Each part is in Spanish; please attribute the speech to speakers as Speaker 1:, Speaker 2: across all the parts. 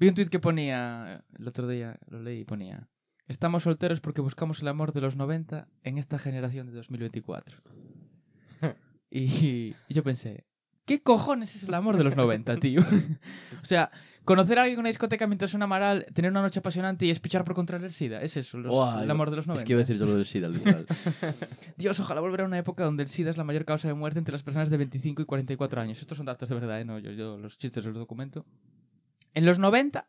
Speaker 1: Vi un tweet que ponía, el otro día lo leí y ponía, estamos solteros porque buscamos el amor de los 90 en esta generación de 2024. y, yo pensé, ¿qué cojones es el amor de los 90, tío? o sea, conocer a alguien en una discoteca mientras suena Amaral, tener una noche apasionante y espichar por contra el SIDA. Es eso, el amor de los 90. Es
Speaker 2: que iba a decir solo del SIDA, final.
Speaker 1: Dios, ojalá volver a una época donde el SIDA es la mayor causa de muerte entre las personas de 25 y 44 años. Estos son datos de verdad, ¿eh? No, yo, yo los chistes los documento. En los 90,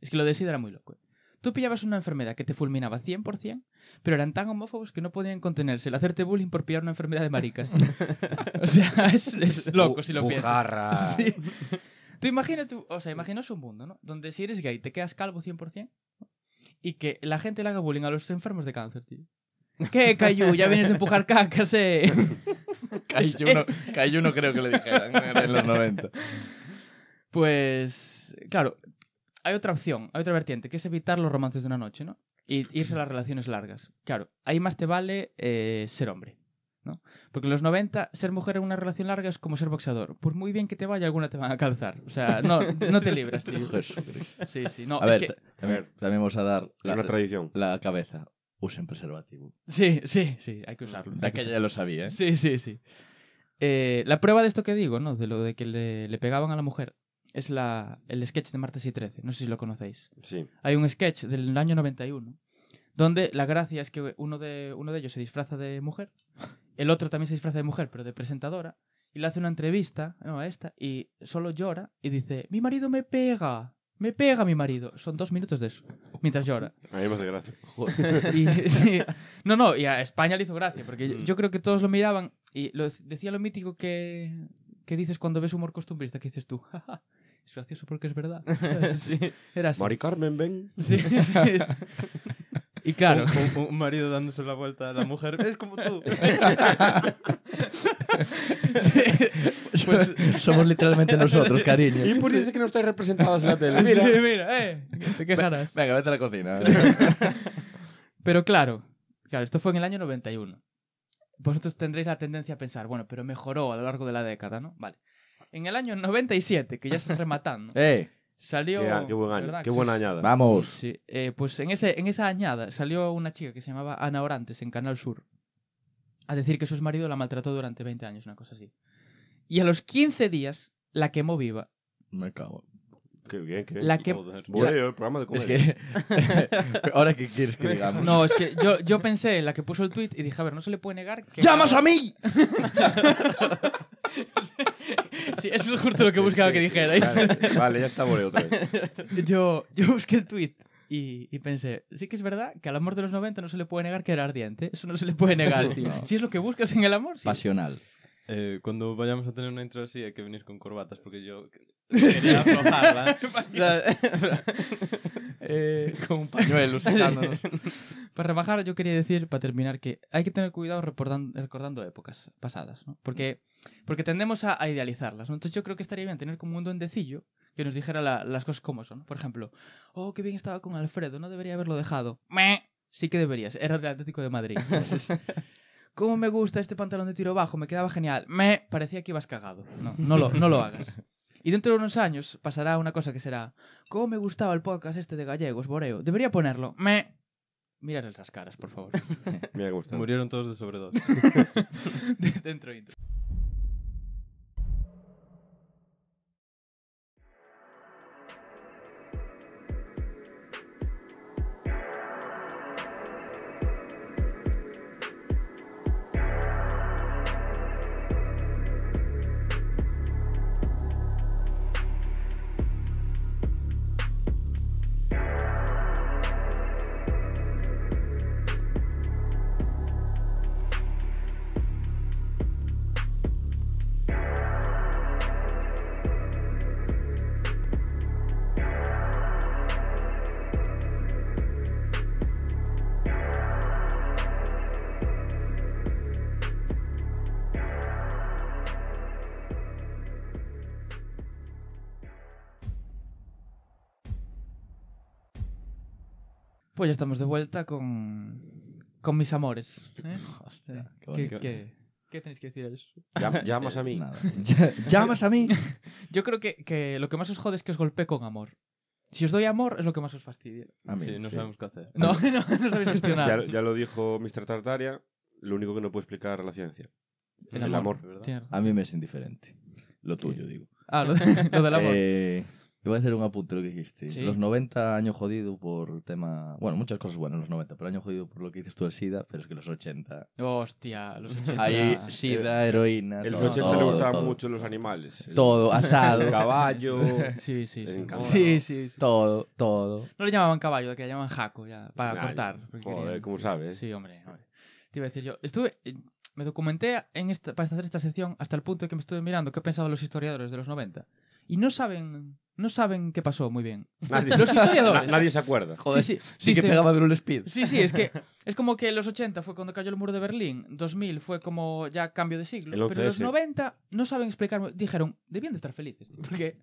Speaker 1: es que lo de SIDA era muy loco. ¿eh? Tú pillabas una enfermedad que te fulminaba 100%, pero eran tan homófobos que no podían contenerse el hacerte bullying por pillar una enfermedad de maricas. o sea, es, loco si lo piensas. Sí. Tú imaginas, o sea, imaginas un mundo, ¿no? Donde si eres gay te quedas calvo 100% y que la gente le haga bullying a los enfermos de cáncer, tío. ¿Qué, Cayu? Ya vienes de empujar cacas, eh. Cayu, no, no creo que le dijeran en los 90. Pues claro, hay otra opción, hay otra vertiente, que es evitar los romances de una noche, ¿no? Y irse a las relaciones largas. Claro, ahí más te vale eh, ser hombre. ¿no? Porque en los 90, ser mujer en una relación larga es como ser boxeador. Por muy bien que te vaya, alguna te van a calzar. O sea, no, te libras,
Speaker 2: Sí, a, ver, también vamos a dar la, tradición. la cabeza. Usen preservativo.
Speaker 1: Sí, sí, sí, hay que
Speaker 2: usarlo. aquella ya lo sabía. ¿eh? Sí,
Speaker 1: sí, sí. Eh, la prueba de esto que digo, ¿no? De lo de que le, le pegaban a la mujer es el sketch de martes y 13. No sé si lo conocéis. Sí. Hay un sketch del año 91 donde la gracia es que uno de, uno de ellos se disfraza de mujer, el otro también se disfraza de mujer, pero de presentadora, y le hace una entrevista no, a esta y solo llora y dice: Mi marido me pega. Me pega mi marido. Son dos minutos de eso. Mientras llora.
Speaker 3: A mí me gracia.
Speaker 1: no, no, y a España le hizo gracia, porque mm. yo, creo que todos lo miraban y lo, decía lo mítico que, que dices cuando ves humor costumbrista, que dices tú, es gracioso porque es verdad. sí.
Speaker 3: Mari Carmen, ven. Sí, sí, Y claro. Un, un, marido
Speaker 4: dándose la vuelta a la mujer. Es como tú. Pues, somos literalmente nosotros, cariño. Y por dices que no estáis representados en la tele. Mira,
Speaker 1: mira, eh. Te quejarás. Venga, vete a la cocina. pero claro, claro, esto fue en el año 91. Vosotros tendréis la tendencia a pensar, bueno, pero mejoró a lo largo de la década, ¿no? Vale en el año 97, que ya se rematando, salió... Qué, buen año, qué buena añada. Vamos. Eh, pues en, ese, en esa añada salió una chica que se llamaba Ana Orantes en Canal Sur a decir que su marido la maltrató durante 20 años, una cosa así. Y a los 15 días la quemó viva.
Speaker 2: Me cago. Qué bien, qué bien. La que... el programa de comer. Es que... Ahora, ¿qué quieres que digamos? No, es que yo, yo
Speaker 1: pensé en la que puso el tweet y dije, a ver, no se le puede negar que... ¡Llamas a mí! Sí, eso es justo lo que buscaba que dijerais. Vale, ya está voleo otra vez. Yo, yo busqué el tweet y, pensé, sí que es verdad que al amor de los 90 no se le puede negar que era ardiente. Eso no se le puede negar, Si es lo que buscas en el amor, sí.
Speaker 2: Pasional.
Speaker 4: Eh, cuando vayamos a tener una intro así hay que venir con corbatas porque yo quería aflojarla. Eh, con un pañuelo
Speaker 1: para rebajar yo quería decir, para terminar, que hay que tener cuidado recordando, épocas pasadas, ¿no? Porque, porque tendemos a, idealizarlas, ¿no? Entonces yo creo que estaría bien tener como un duendecillo que nos dijera las cosas como son. Por ejemplo, oh, qué bien estaba con Alfredo, no debería haberlo dejado. Sí que deberías, era del Atlético de Madrid. ¿Cómo me gusta este pantalón de tiro bajo? Me quedaba genial. Me parecía que ibas cagado. No, no lo, no lo hagas. Y dentro de unos años pasará una cosa que será, ¿cómo me gustaba el podcast este de gallegos, Boreo? Debería ponerlo. Me...
Speaker 4: Mirad esas caras, por favor. me ha gustado. Murieron todos de sobredosis. dentro.
Speaker 1: Pues ya estamos de vuelta con, con mis amores. ¿Eh? qué tenéis que decir a llamas a mí. ¿Llamas a mí? Yo creo que, que lo que más os jode es que os golpeé con amor. Si os doy amor, es lo que más os fastidia. A mí. Sí, no sabemos qué hacer. No, no, no sabéis gestionar. ya lo dijo
Speaker 3: Mr. Tartaria, lo único que no puede explicar la ciencia. El amor. ¿verdad?
Speaker 2: A mí me es indiferente. Lo tuyo, digo. Ah, lo, lo del amor. Eh, voy a hacer un apunte lo que dijiste. Los 90 años jodido por tema... Bueno, muchas cosas buenas los 90, pero año jodido por lo que dices tú el SIDA, pero es que los 80...
Speaker 1: Hostia, los 80... Ahí SIDA, heroína... En los 80 le gustaban
Speaker 2: mucho los animales. Todo, asado. caballo... Sí, sí, sí. Sí, sí, sí. Todo, todo.
Speaker 1: No le llamaban caballo, que le llamaban jaco, ya, para cortar. Joder, ¿cómo sabes? Sí, hombre. Te iba a decir yo, estuve eh, me documenté en esta, para hacer esta sección hasta el punto de que me estuve mirando qué pensaban los historiadores de los 90. Y no saben no saben qué pasó muy bien. Nadie, los historiadores. nadie se acuerda. Joder, sí, sí, que pegaba de un speed. Sí, sí, es que es como que los 80 fue cuando cayó el muro de Berlín, 2000 fue como ya cambio de siglo, pero los 90 no saben explicar, dijeron, debían de estar felices, porque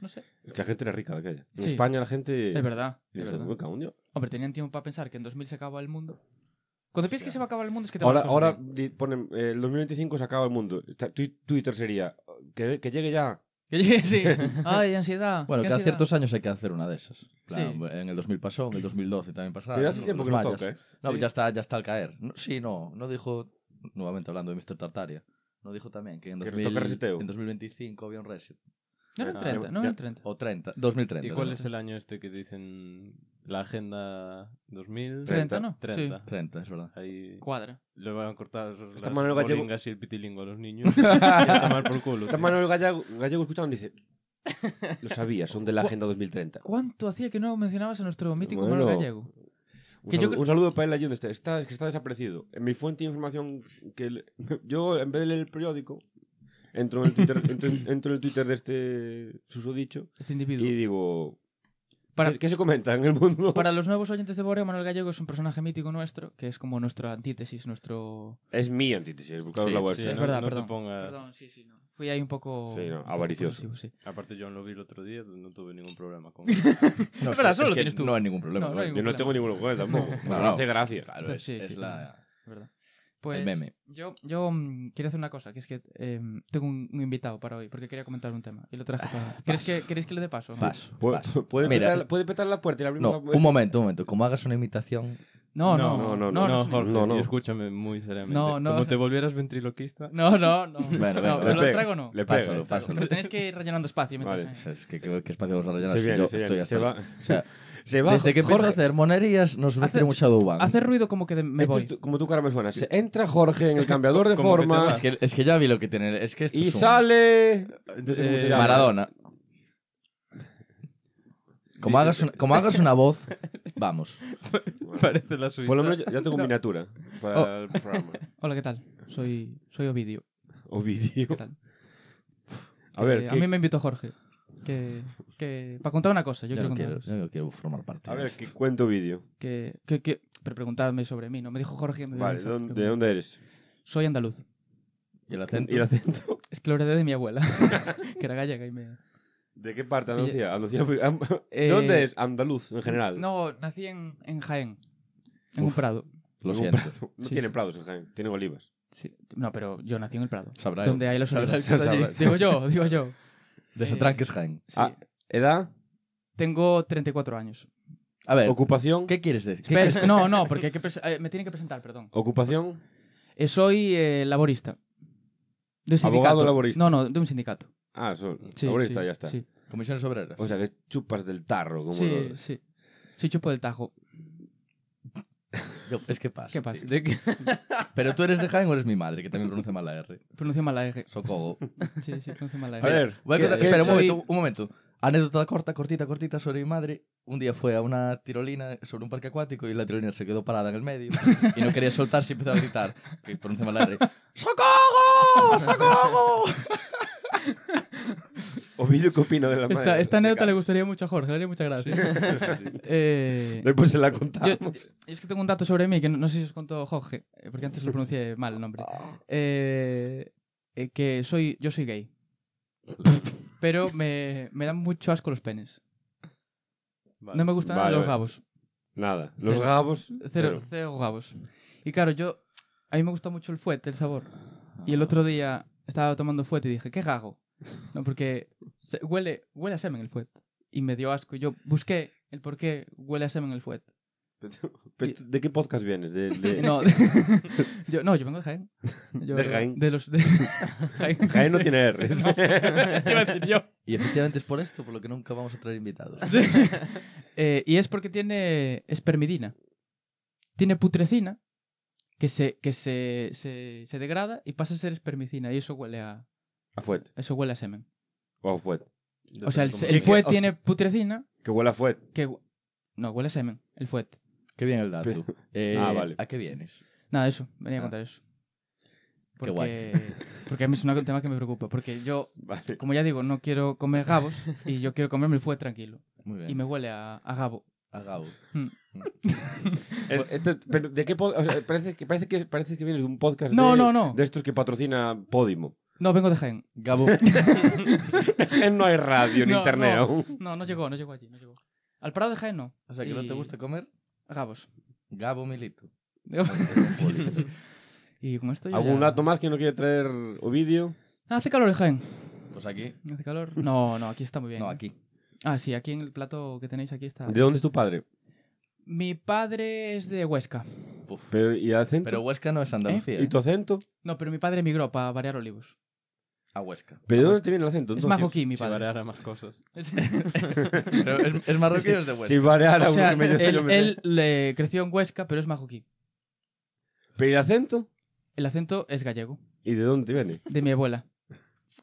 Speaker 1: no sé. Que la gente era rica de aquella. En España la gente Es verdad. Es Hombre, tenían tiempo para pensar que en 2000 se acababa el mundo. Cuando piensas que se va a acabar el mundo es que te Ahora, ahora
Speaker 3: ponen, eh, el 2025 se acaba el mundo. Twitter sería, que, que llegue ya que llegue sí. Ay, ansiedad. Bueno, que hace ciertos años hay que hacer
Speaker 2: una de esas. En el 2000 pasó, en el 2012 también pasaba. Pero hace tiempo que no toque. ¿eh? No, sí. ya, está, ya está al caer. sí, no, no dijo, nuevamente hablando de Mr. Tartaria, no dijo también que en, 2000, en
Speaker 4: 2025 había un reset. No era el 30, ah, no era el 30. O 30, 2030. ¿Y cuál es el año este que dicen la Agenda 2030 30, ¿no? 30. 30, es verdad.
Speaker 3: Cuadra. Le van a cortar Está las Manuel Gallego- el pitilingo a los niños. tomar por culo. Está Manuel Gallego, escuchando y dice... Lo sabía, son de la Agenda 2030.
Speaker 1: ¿Cuánto hacía que no mencionabas a nuestro mítico Manuel Gallego? Un, saludo,
Speaker 3: para él allí Está, que está desaparecido. En mi fuente de información, que yo en vez de leer el periódico, entro en el Twitter, entro, el Twitter de este susodicho Este individuo. y digo, para, ¿Qué, se comenta en el mundo? Para los nuevos oyentes
Speaker 1: de Boreo, Manuel Gallego es un personaje mítico nuestro, que es como nuestra antítesis, nuestro... Es mi antítesis, buscado sí, la bolsa. es no, verdad, perdón, ponga...
Speaker 4: Fui ahí un poco... avaricioso. Aparte yo lo vi el otro día, no tuve ningún problema con... no, es verdad, solo tienes tú. No hay ningún problema. yo no tengo ningún problema tampoco. No hace gracia. Claro, es, es
Speaker 1: la... verdad. Pues Yo, yo mm, quiero hacer una cosa, que es que em, tengo un, invitado para hoy, porque quería comentar un tema. Y lo ¿Queréis que, ¿Queréis que le dé paso? Paso. paso. ¿Puede,
Speaker 2: petar, ¿Puede,
Speaker 3: la puerta y la abrimos no, Un
Speaker 2: momento, un momento. Como hagas una imitación... No, no,
Speaker 3: no, no, no, no, no,
Speaker 4: escúchame muy seriamente. No, no, Como te volvieras ventriloquista.
Speaker 3: No, no, no. lo
Speaker 4: traigo no. Le paso, lo paso. Pero tenéis
Speaker 2: que ir rellenando espacio.
Speaker 1: Vale.
Speaker 4: que, ¿Qué espacio vamos a rellenar?
Speaker 2: si yo estoy hasta... Desde que Jorge- hacer monerías, nos hace, mucho mucha Hace ruido como que me voy.
Speaker 3: como tú cara me suena. entra Jorge en el cambiador de forma Es que,
Speaker 2: es que ya vi lo que tiene. Es que y sale. Eh, Maradona.
Speaker 3: Como hagas, una, hagas una voz,
Speaker 2: vamos.
Speaker 3: Parece la Suiza. Por lo menos ya tengo miniatura para oh. el programa.
Speaker 1: Hola, ¿qué tal? Soy, soy Ovidio. A ver, eh, a mí me invitó Jorge. Que, para contar una cosa, yo, quiero, no quiero
Speaker 2: yo formar parte. A ver, que cuento vídeo.
Speaker 1: Que, que, que, pero preguntadme sobre mí, no me dijo Jorge. vale, ¿de dónde, eres? Soy andaluz. ¿Y el acento? ¿Y el acento? Es que lo heredé de mi abuela, que era gallega y me... ¿De
Speaker 3: qué parte Andalucía? Andalucía pues, eh, ¿Dónde es andaluz en general?
Speaker 1: No, nací en, en Jaén, en un prado. Lo siento. No tiene
Speaker 3: prados en Jaén, tiene olivas. Sí.
Speaker 1: No, pero yo nací en el
Speaker 3: Prado. donde hay los olivos Digo yo, digo yo. De Sotranques eh, Sí. Ah, ¿Edad?
Speaker 1: Tengo 34 años.
Speaker 3: A ver. ¿Ocupación? ¿Qué quieres decir? no, no, porque
Speaker 1: eh, me tienen que presentar, perdón. ¿Ocupación? Eh, soy laborista. De un sindicato. ¿Abogado laborista? No, no, de un sindicato.
Speaker 3: Ah, sí, laborista, sí, ya está. Comisiones obreras. O sea, que chupas del tarro. Como sí,
Speaker 2: sí. Sí, chupo del tajo es que pasa. Pero tú eres de Jaén o eres mi madre, que también pronuncia mal la R. Pronuncia mal la R. Socogo. Sí, sí, pronuncia mal la R. A ver, voy a espera, un momento, un momento. Anécdota corta, cortita, cortita sobre mi madre. Un día fue a una tirolina sobre un parque acuático y la tirolina se quedó parada en el medio y no quería soltar y empezó a gritar, que pronuncia mal la R,
Speaker 5: ¡Socorro! ¡Socorro!
Speaker 2: Ovidio, ¿qué opino de la madre? Esta, anécdota
Speaker 1: le gustaría mucho a Jorge, le haría muchas gracias. No sí, sí. Eh, se la contamos. Yo, es que tengo un dato sobre mí que no, sé si os contó Jorge, eh, porque antes lo pronuncié mal el nombre. Ah. Eh, eh, que soy, yo soy gay. Pero me, dan mucho asco los penes. No me gustan los gabos. Nada. Los gabos. Cero, cero, gabos. Y claro, yo. A mí me gusta mucho el fuete, el sabor. Y el ah. otro día estaba tomando fuete y dije, ¿qué gago? No, porque huele, a semen el fuete Y me dio asco. Yo busqué el por qué huele a semen el fuete
Speaker 3: ¿De qué podcast vienes? No, Yo, no, yo vengo de Jaén. ¿De Jaén? Jaén. no tiene
Speaker 2: R. Y efectivamente es por esto por lo que nunca vamos a traer invitados. Eh, y es porque tiene espermidina.
Speaker 1: Tiene putrecina, que, se, que se, degrada y pasa a ser espermicina. Y eso huele a... A fuet. Eso huele a semen.
Speaker 3: O a fuet. O sea, el, el fuet tiene putrecina. Que huele
Speaker 1: a fuet. Que, no, huele a semen, el fuet. Qué bien el dato. Eh, ah, vale. ¿A qué vienes? Nada, eso. Venía a ah. contar
Speaker 2: eso. Porque, Qué guay.
Speaker 1: porque a mí es un tema que me preocupa. Porque yo, como ya digo, no quiero comer gabos y yo quiero comerme el fue tranquilo. Y me
Speaker 3: huele a, gabo. A gabo. parece, que, vienes de un podcast de, de estos que patrocina Podimo. No, vengo de Gen. Gabo. Gen no hay radio ni internet no, No, llegó, no llegó allí,
Speaker 1: Al parado de Gen no. O sea, que no te gusta comer. Gabos. Gabo Milito.
Speaker 3: ¿Algún dato más que no quiere traer o vídeo?
Speaker 1: Hace calor Jaén. Pues aquí. ¿Hace calor? No, no, aquí está muy bien. No, aquí. Ah, sí, aquí en el plato que tenéis aquí está. ¿De dónde es tu padre? Mi padre es de Huesca.
Speaker 3: Pero, ¿Y Huesca no es ¿Eh? Andalucía. ¿Y tu ¿eh? acento?
Speaker 1: No, pero mi padre emigró para variar olivos a
Speaker 3: Huesca. ¿Pero de dónde te viene el acento? Es marroquí, mi padre. Si variara más cosas. es, es marroquí o es de Huesca. Si variara o sea, él, él
Speaker 1: le creció en Huesca, pero es marroquí. ¿Pero el acento? El acento es gallego. ¿Y de dónde viene? De mi abuela,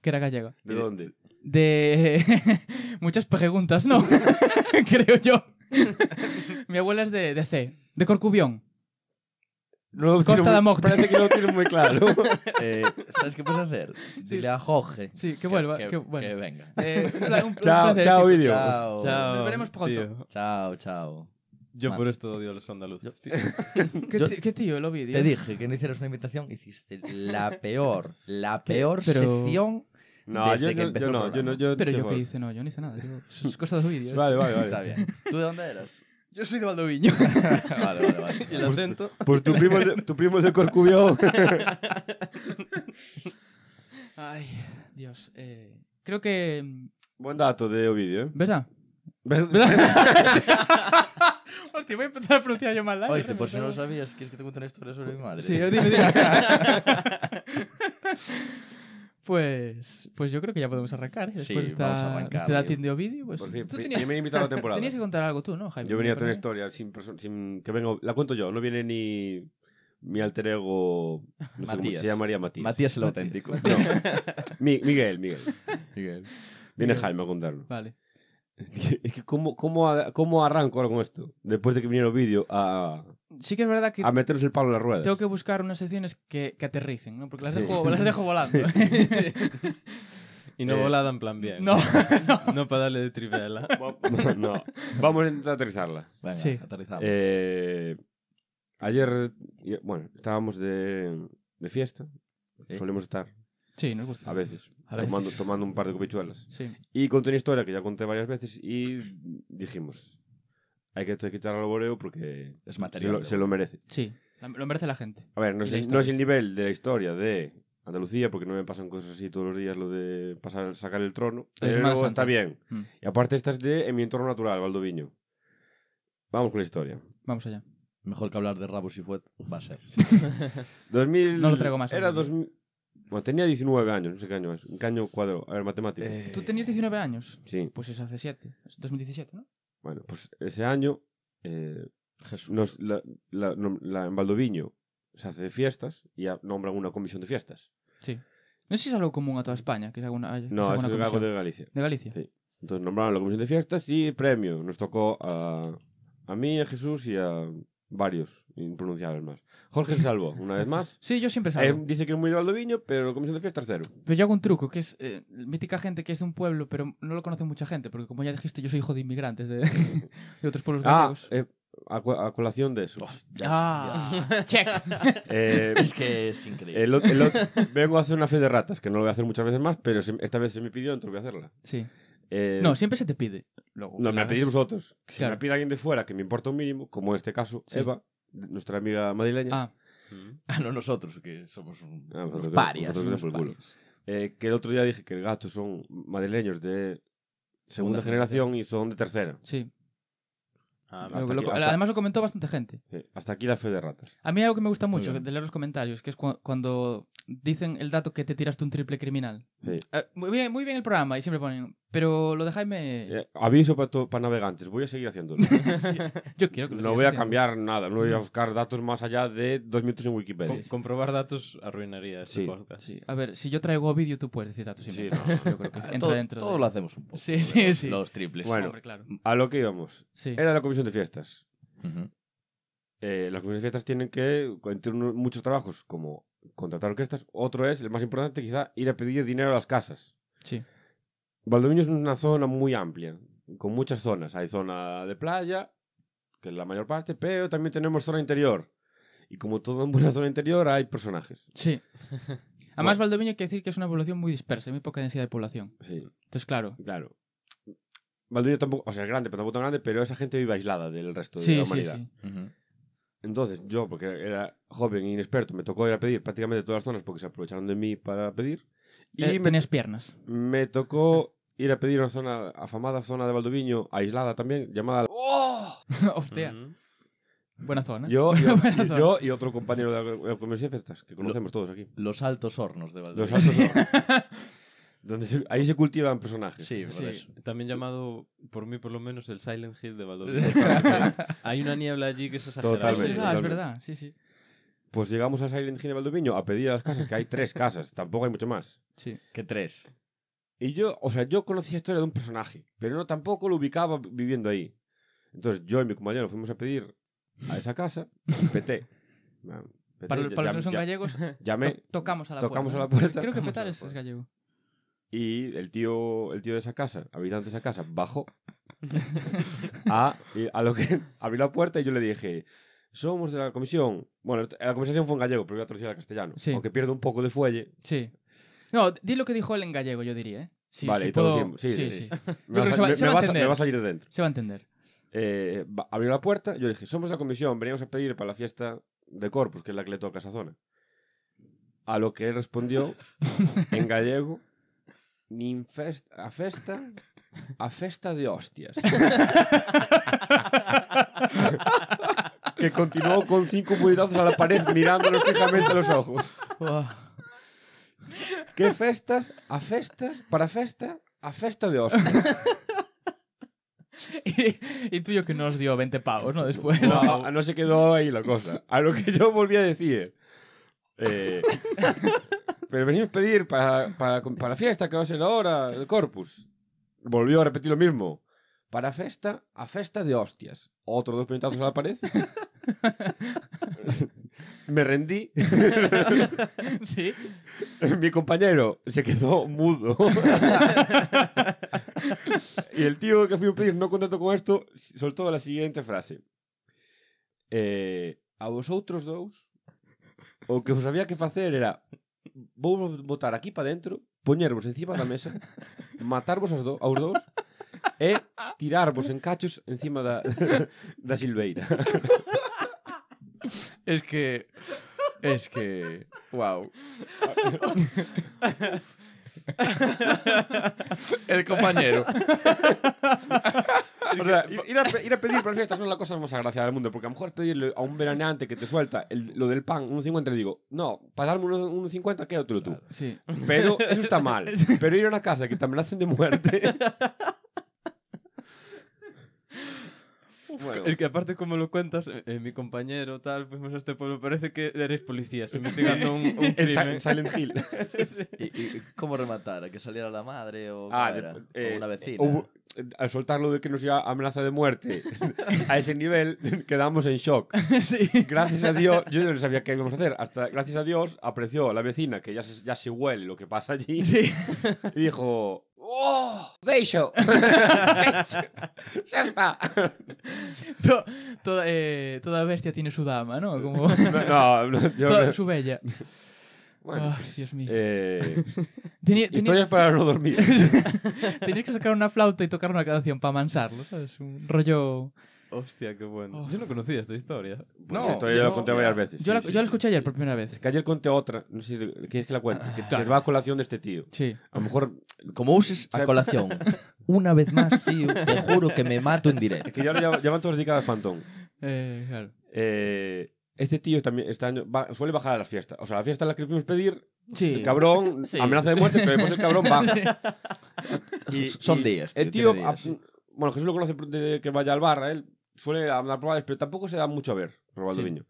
Speaker 1: que era gallega. ¿De dónde? De muchas preguntas, ¿no? Creo yo. mi abuela es de, de C, de Corcubión. No Costa da Parece que no lo tiene muy claro.
Speaker 2: Eh, ¿Sabes qué puedes hacer? Dile a Jorge.
Speaker 1: Sí, que vuelva. Que, bueno. venga. Eh, un chao, chao, vídeo. Chao. Chao, Nos veremos pronto.
Speaker 4: Chao, chao. Yo por esto odio a los andaluces. tío. ¿Qué, qué tío,
Speaker 2: el vi, Te dije que no hicieras una invitación, hiciste la peor, la peor Pero- sección.
Speaker 1: No, Desde yo, que no- empezó yo no, yo yo Pero yo qué hice, no, yo no hice nada. Tío. Sus cosas de vídeos. Vale, vale, vale. Está bien.
Speaker 2: ¿Tú de dónde eras? Yo soy de Valdoviño. vale, vale, vale. ¿Y el acento? Pues, tu primo es de, tu primo es de
Speaker 1: Ay, Dios. Eh,
Speaker 3: creo que... Mm, Buen dato de Ovidio, ¿eh? ¿Verdad? ¿Verdad?
Speaker 2: Hostia, voy a empezar
Speaker 1: a pronunciar yo mal.
Speaker 3: ¿eh? Oye, este, por si no lo
Speaker 2: sabías, ¿quieres que te cuente una historia
Speaker 3: sobre mi madre? Sí, dime, dime.
Speaker 2: Pues,
Speaker 1: pues yo creo que ya podemos arrancar. ¿eh? Después de a este pues, de Ovidio. Pues, tú tenías, invitado a temporada. Tenías que contar algo tú, ¿no, Jaime? Yo venía a tener
Speaker 3: historia sin, sin, que vengo. La cuento yo, no viene ni mi alter ego. se llamaría Matías. Matías el auténtico. Miguel, Miguel. Miguel. Viene Jaime a contarlo. Vale. ¿cómo, cómo, cómo arranco ahora con esto? Después de que vinieron vídeo a. Sí, que es verdad que. A meterse el palo en la rueda.
Speaker 1: Tengo que buscar unas secciones que, que aterricen, ¿no? Porque las, dejo, las dejo volando. y
Speaker 4: no eh, volada en plan bien. No, no. para darle de trivela. no. Vamos a intentar aterrizarla.
Speaker 3: Venga, sí. Eh, ayer, bueno, estábamos de, de fiesta. Solemos estar. Sí, nos gusta. A veces tomando, un par de copichuelas. Y conté una historia que ya conté varias veces y dijimos, hay que quitar al Boreo porque es material, se, lo, merece. Sí, lo merece la gente. A ver, no, es, el nivel de la historia de Andalucía, porque no me pasan cosas así todos los días, lo de pasar, sacar el trono. Es pero está bien. Mm. Y aparte, esta es de en mi entorno natural, Valdoviño. Vamos con la historia. Vamos allá. Mejor que hablar de Rabos y Fuet, va a ser. 2000... No lo traigo más. Era 2000... Bueno, tenía 19 años, no sé qué año es. qué año cuadro? A ver, matemáticas. Eh, ¿Tú tenías 19 años? Sí.
Speaker 1: Pues es hace 7, es 2017, ¿no?
Speaker 3: Bueno, pues ese año. Eh, Jesús. la, en Valdoviño se hace de fiestas y nombran una comisión de fiestas.
Speaker 1: Sí. No sé si es algo común a toda España, que es alguna Que no, comisión. de
Speaker 3: Galicia. De Galicia. Sí. Entonces nombraron la comisión de fiestas y premio. Nos tocó a, a mí, a Jesús y a varios impronunciables más. Jorge se salvó, una vez más. Sí, yo siempre salvo. Em, dice que es muy de Valdoviño, pero la comisión de es cero.
Speaker 1: Pero yo hago un truco, que es eh, mítica gente que es de un pueblo, pero no lo conoce mucha gente, porque como ya dijiste, yo soy hijo de inmigrantes de, otros pueblos ah,
Speaker 3: eh, a, colación de eso. ah, check. Eh, es que es increíble. vengo a hacer una fe de ratas, que no lo voy a hacer muchas veces más, pero esta vez se me pidió, entonces voy a hacerla. Sí. no, siempre se te pide. no, me ha pedido vosotros. Si me pide alguien de fuera que me importa un mínimo, como en este caso, Eva, nuestra amiga madrileña. Ah.
Speaker 2: ah. no nosotros, que somos un, parias.
Speaker 3: Que, el otro día dije que el gato son madrileños de segunda, generación y son de tercera. Sí. Ah, además
Speaker 1: lo comentó bastante gente.
Speaker 3: hasta aquí la fe de ratas. A mí algo que me gusta mucho de
Speaker 1: leer los comentarios, que es cuando dicen el dato que te tiraste un triple criminal. Eh, muy, bien, muy bien el programa y siempre ponen, pero lo dejáisme eh,
Speaker 3: aviso para, navegantes, voy a seguir haciéndolo. yo quiero que lo No voy a cambiar nada, no voy a mm. buscar datos más allá de dos minutos en Wikipedia. comprobar datos arruinaría este sí, Sí.
Speaker 1: A ver, si yo traigo vídeo, tú puedes decir datos. Sí, no, yo todo, lo hacemos un poco. Sí, sí, sí. Los triples. Bueno, claro.
Speaker 3: a lo que íbamos. Era la comisión de fiestas. Eh, las comisiones de fiestas tienen que, entre muchos trabajos, como contratar orquestas, otro es, el más importante, quizá, ir a pedir dinero a las casas. Sí. Valdoviño es una zona muy amplia, con muchas zonas. Hay zona de playa, que es la mayor parte, pero también tenemos zona interior. Y como todo en buena zona interior, hay personajes.
Speaker 1: Sí. Además, bueno. Valdoviño hay que decir que es una población muy dispersa, muy
Speaker 3: poca densidad de población. Sí. Entonces, claro. Claro. Valdoviño tampoco, o sea, es grande, pero tampoco tan grande, pero esa gente vive aislada del resto de la humanidad. Sí, sí. sí. Entonces, yo, porque era joven e inexperto, me tocó ir a pedir prácticamente todas las zonas porque se aprovecharon de mí para pedir. Eh, y tenías piernas. Me tocó ir a pedir una zona, afamada zona de Valdoviño, aislada también, llamada... ¡Oh!
Speaker 1: Buena zona. Yo, yo, y
Speaker 3: otro compañero de la Comisión que conocemos todos aquí. Los Altos Hornos de Valdoviño. Los Altos Hornos. Donde ahí se cultivan personajes. Sí, sí. También llamado, por mí por lo menos, el Silent Hill de Valdoviño. hay una niebla allí que es exagerada. Ah, es verdad, es verdad. Sí, sí. Pues llegamos a Silent Hill de Valdoviño a pedir a las casas, que hay tres casas, tampoco hay mucho más. Sí. Que tres. Y yo, o sea, yo conocía la historia de un personaje, pero no tampoco lo ubicaba viviendo ahí. Entonces yo y mi compañero fuimos a pedir a esa casa, peté. peté para, para los que no son gallegos, llamé, tocamos, a la, tocamos puerta. a la puerta. Creo que petar es, gallego. Y el tío, el tío de esa casa, habitante de esa casa, bajó a, a lo que abrió la puerta y yo le dije, somos de la comisión. Bueno, la conversación fue en gallego, pero voy a traducir al castellano. Aunque pierdo un poco de fuelle. Sí.
Speaker 1: No, di lo que dijo él en gallego,
Speaker 3: yo diría, ¿eh? Sí, vale, sí, y todo puedo... Sí, sí, sí. Me va a salir de dentro. Se va a entender. Eh, abrió la puerta, yo dije, somos la comisión, veníamos a pedir para la fiesta de Corpus, que es la que le toca a esa zona. A lo que él respondió en gallego, a festa, a festa de hostias. que continuó con cinco puñetazos a la pared mirándolo fijamente a los ojos. ¿Qué festas, a festas, para festa, a festa de hostias. y, y tuyo que nos dio 20 pavos, ¿no? Después. No, no se quedó ahí la cosa. A lo que yo volví a decir. Eh, pero venimos a pedir para, para, para fiesta que va a ser ahora, el corpus. Volvió a repetir lo mismo. Para festa, a festa de hostias. Otro dos puñetazos a la pared. Me rendí. sí. Mi compañero se quedó mudo. y el tío que fui a pedir, no contento con esto, soltó la siguiente frase. Eh, a vosotros dous, o que vos había que facer era vou botar aquí para dentro, poñervos encima da mesa, matarvos aos, do, aos dous e tirarvos en cachos encima da, da silveira. Es que. Es que. ¡Wow! El compañero. ir, a, pedir para fiestas no es la cosa más agraciada del mundo, porque a lo mejor pedirle a un veraneante que te suelta lo del pan, 1,50, le digo, no, para darme 1,50, quédatelo tú. Sí. Pero eso está mal. Pero ir a una casa que también hacen de muerte. El
Speaker 4: que aparte como lo cuentas, eh, eh, mi compañero tal, fuimos pues a este pueblo, parece que eres
Speaker 3: policía, se investigando un, un crimen. Silent Hill. ¿Y, ¿Y,
Speaker 4: cómo rematar? ¿Que
Speaker 2: saliera la madre o, ah, eh, una vecina?
Speaker 3: al soltar lo de que nos iba amenaza de muerte a ese nivel, quedamos en shock. Gracias a Dios, yo no sabía qué íbamos a hacer. Hasta gracias a Dios apreció la vecina que ya se, ya se huele lo que pasa allí sí. y dijo, ¡Oh! ¡Ya está! Eh,
Speaker 1: toda, bestia tiene su dama, ¿no? Como... no, toda, Su bella. Bueno, ah, pues, Dios mío. Eh... Tenía, para no dormir. tenías que sacar una flauta y tocar una canción para mansarlo, ¿sabes? Un rollo...
Speaker 4: Hostia, qué bueno. Oh. Yo no conocía esta historia. Pues no, yo la conté varias veces. Yo, la, yo la, escuché
Speaker 3: ayer por primera vez. que ayer conté otra, no sé si quieres que la cuente, que, claro. va a colación de este tío. Sí. A lo mejor... Como uses a colación una vez más, tío, te juro que me mato en directo. Es que ya lo llevan, llevan todos dedicados Pantón. Eh, claro. Eh, este tío también está, va, suele bajar a las fiestas. O sea, la fiesta en la que fuimos pedir, sí. el cabrón sí. amenaza de muerte, pero después el cabrón baja. y, Son días. el tío, bueno, Jesús lo conoce de que vaya al bar, ¿eh? suele andar probables pero tampoco se da mucho a ver Robaldo Viño.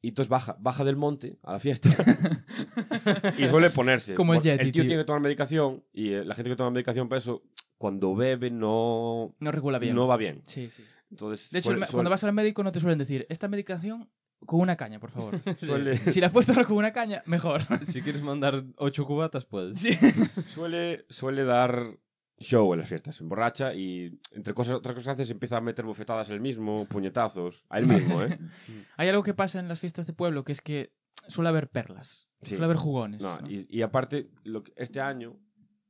Speaker 3: Y entonces baja, baja del monte a la fiesta y suele ponerse. Como el, yeti, el tío, tiene que tomar medicación y eh, la gente que toma medicación para eso, cuando bebe no... No regula bien. No va bien. Sí, sí. Entonces, de hecho, cuando
Speaker 1: vas al médico no te suelen decir, esta medicación con una caña, por favor. Si la has puesto con
Speaker 3: una caña, mejor. si quieres mandar ocho cubatas, puedes. Sí. suele, suele dar show en las fiestas, se emborracha y entre cosas, otras cosas hace se empieza a meter bofetadas él mismo, puñetazos, a él mismo, ¿eh?
Speaker 1: Hay algo que pasa en las fiestas de pueblo, que es que suele haber perlas, suele haber jugones.
Speaker 3: Y, aparte, este año,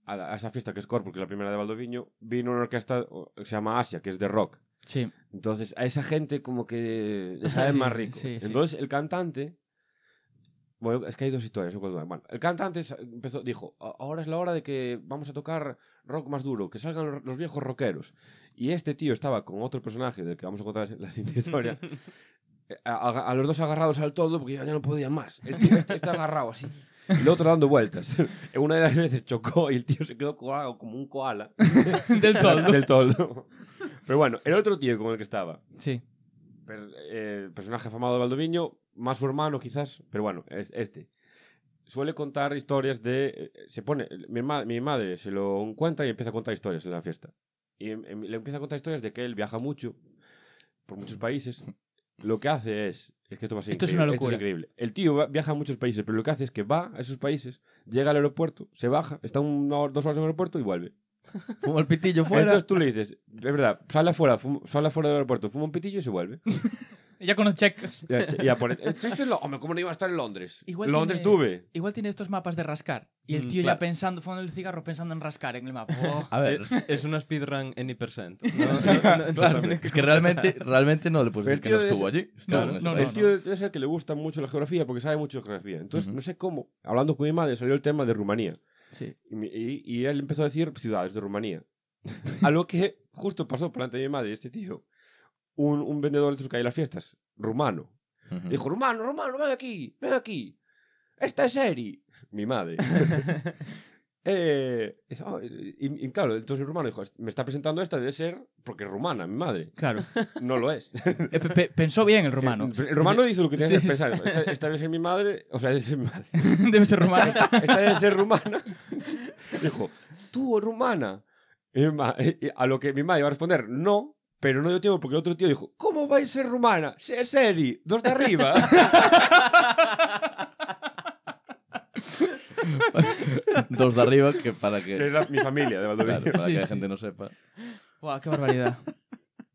Speaker 3: a, esa fiesta que es Corpus, que es la primera de Valdoviño, vino una orquesta que se llama Asia, que es de rock. Sí. Entonces, a esa gente como que le más rico. Entonces, el cantante bueno, es que hay dos historias. Bueno, el cantante empezó, dijo, ahora es la hora de que vamos a tocar rock más duro, que salgan los viejos rockeros. Y este tío estaba con otro personaje del que vamos a contar la siguiente historia. Eh, a, los dos agarrados al todo porque ya, no podían más. El tío este está agarrado así. El otro dando vueltas. Una de las veces chocó y el tío se quedó como un koala. del todo Del Pero bueno, el otro tío con el que estaba. Sí. Eh, personaje afamado de Valdomiño, más su hermano quizás, pero bueno, es, este suele contar historias de... Eh, se pone... Mi, madre se lo encuentra y empieza a contar historias en la fiesta. Y em, em, le empieza a contar historias de que él viaja mucho, por muchos países. Lo que hace es... que esto Es una increíble. El tío viaja a muchos países, pero lo que hace es que va a esos países, llega al aeropuerto, se baja, está dos horas en el aeropuerto y vuelve. Fuma el pitillo fuera. Entonces tú le dices, es verdad, sale afuera, sale afuera del aeropuerto, fuma un pitillo y se vuelve. Ya con los check. ¿Cómo no iba a estar en
Speaker 1: Londres? Igual Londres tiene, tuve. Igual tiene estos mapas de rascar. Y el mm, tío ya pensando, fumando el cigarro,
Speaker 3: pensando en rascar en el mapa. Oh. A ver, es
Speaker 4: una speedrun en percent. es que realmente, realmente no le puedes que no estuvo allí.
Speaker 3: el tío debe ser que le gusta mucho la geografía porque sabe mucho de geografía. Entonces, no sé cómo, hablando con mi madre, salió el tema de Rumanía. Sí. Y, él empezó a decir ciudades de Rumanía. Algo que justo pasó por delante de mi madre, este tío un, un vendedor de hay y las fiestas, rumano. Dijo, rumano, rumano, ven aquí, ven aquí. Esta es Eri, mi madre. Eh, y, claro, entonces el rumano dijo, me está presentando esta, debe ser porque es rumana, mi madre. Claro. No lo es. Eh, pensó bien el rumano. Eh, el, rumano dice lo que tiene que pensar. Esta, debe ser mi madre, o sea, debe ser mi madre. Debe ser rumana. Esta, debe ser rumana. dijo, tú, rumana. a lo que mi madre iba a responder, no, pero no dio tiempo porque el otro tío dijo, ¿cómo vais a ser rumana? seri, dos de arriba.
Speaker 2: Dos de arriba, que para que...
Speaker 1: Es mi familia de Valdovinos. para que la gente no sepa. Buah, qué barbaridad.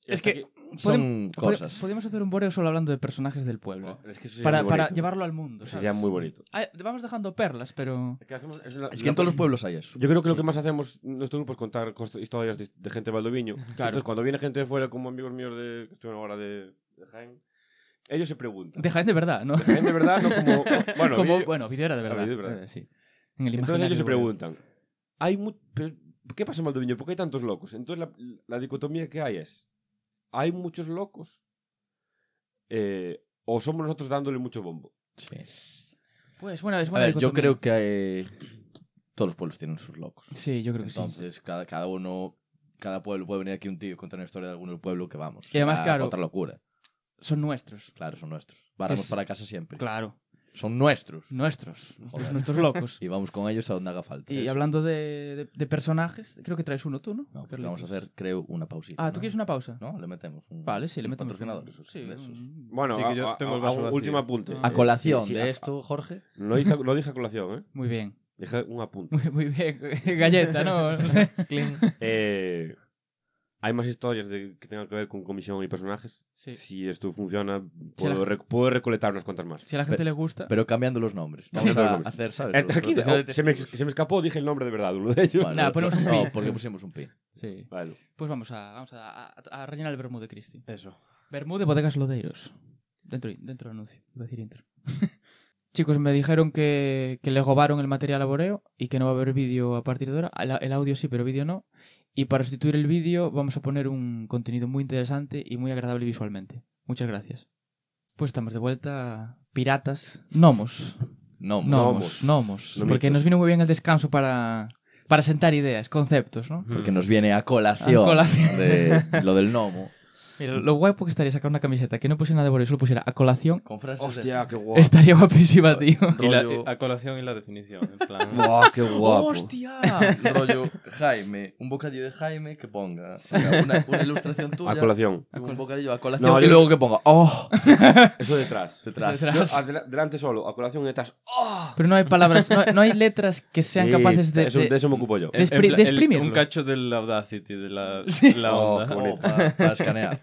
Speaker 3: Es que son cosas.
Speaker 1: Podríamos hacer un boreo solo hablando de personajes del pueblo. para, llevarlo al mundo. Sería muy bonito. vamos dejando perlas, pero. Es que, hacemos, en todos los pueblos hay eso. Yo creo que lo que más hacemos
Speaker 3: en nuestro grupo es contar historias de, gente de Valdoviño. Entonces, cuando viene gente de fuera, como amigos míos de. que de, de Jaén. Ellos se preguntan. De Jaén de verdad, ¿no? De Jaén de verdad, no como. Bueno, como, era ah, de verdad. Eh, Entonces ellos se preguntan. Hay ¿Qué pasa en Valdoviño? ¿Por qué hay tantos locos? Entonces la dicotomía que hay es hay muchos locos eh, o somos nosotros dándole mucho bombo.
Speaker 1: Pues bueno, es bueno. yo creo
Speaker 3: que eh, todos los pueblos tienen sus locos.
Speaker 2: Sí, yo creo que sí. Entonces, cada, cada uno, cada pueblo puede venir aquí un tío y contar una historia de algún pueblo que vamos. Que además, ah, claro. Otra locura. Son nuestros. Claro, son nuestros. Vamos para casa siempre. Claro. Son nuestros. Nuestros. Nuestros, nuestros locos. Y vamos con ellos a donde haga falta. Y
Speaker 1: hablando de, personajes, creo que traes uno tú, ¿no? vamos a hacer,
Speaker 2: creo, una pausita. Ah,
Speaker 1: ¿tú quieres una pausa? No,
Speaker 2: le metemos. Un, vale, sí, le meto Un... Sí, Bueno, yo tengo el último apunte. A colación
Speaker 1: de
Speaker 3: esto, Jorge. Lo, dije a colación, ¿eh? Muy bien. dije un apunte. Muy, muy bien. Galleta, ¿no? eh, hay más historias de, que tengan que ver con comisión y personajes. Si esto funciona, puedo, recolectar unas cuantas más. Si a la gente le gusta. Pero cambiando los nombres. Vamos a hacer, ¿sabes? Este oh, se, me, escapó, dije el nombre de verdad, de ellos. no, porque pusimos un pin. Sí.
Speaker 1: Pues vamos a, rellenar el Bermud de Cristi. Eso. Vermú de Bodegas Lodeiros. Dentro, dentro del anuncio. Voy a decir intro. Chicos, me dijeron que, le gobaron el material a Boreo y que no va a haber vídeo a partir de ahora. el audio sí, pero vídeo no. Y para sustituir el vídeo vamos a poner un contenido muy interesante y muy agradable visualmente. Muchas gracias. Pues estamos de vuelta, piratas, gnomos. Gnomos. Gnomos. Porque nos viene muy bien el descanso para, sentar ideas, conceptos, ¿no? Porque nos viene a colación, De lo del gnomo. Mira, lo guapo que estaría sacar una camiseta que no pusiera nada de Boris, solo pusiera a colación. Con frases Hostia, qué guapo. Estaría
Speaker 4: guapísima, tío. a colación y la definición. En plan... qué guapo. ¡Hostia!
Speaker 3: Rollo
Speaker 2: Jaime, un bocadillo de Jaime que ponga. una, ilustración tuya. A colación. Un bocadillo a colación. No, y luego que ponga. ¡Oh! Eso detrás. Detrás.
Speaker 3: delante solo, a colación y detrás. ¡Oh! Pero no hay palabras, no, hay
Speaker 1: letras que sean capaces
Speaker 3: de. Eso, de, eso me ocupo yo.
Speaker 4: De, un cacho del Audacity, de la, la oh, onda. Oh, escanear.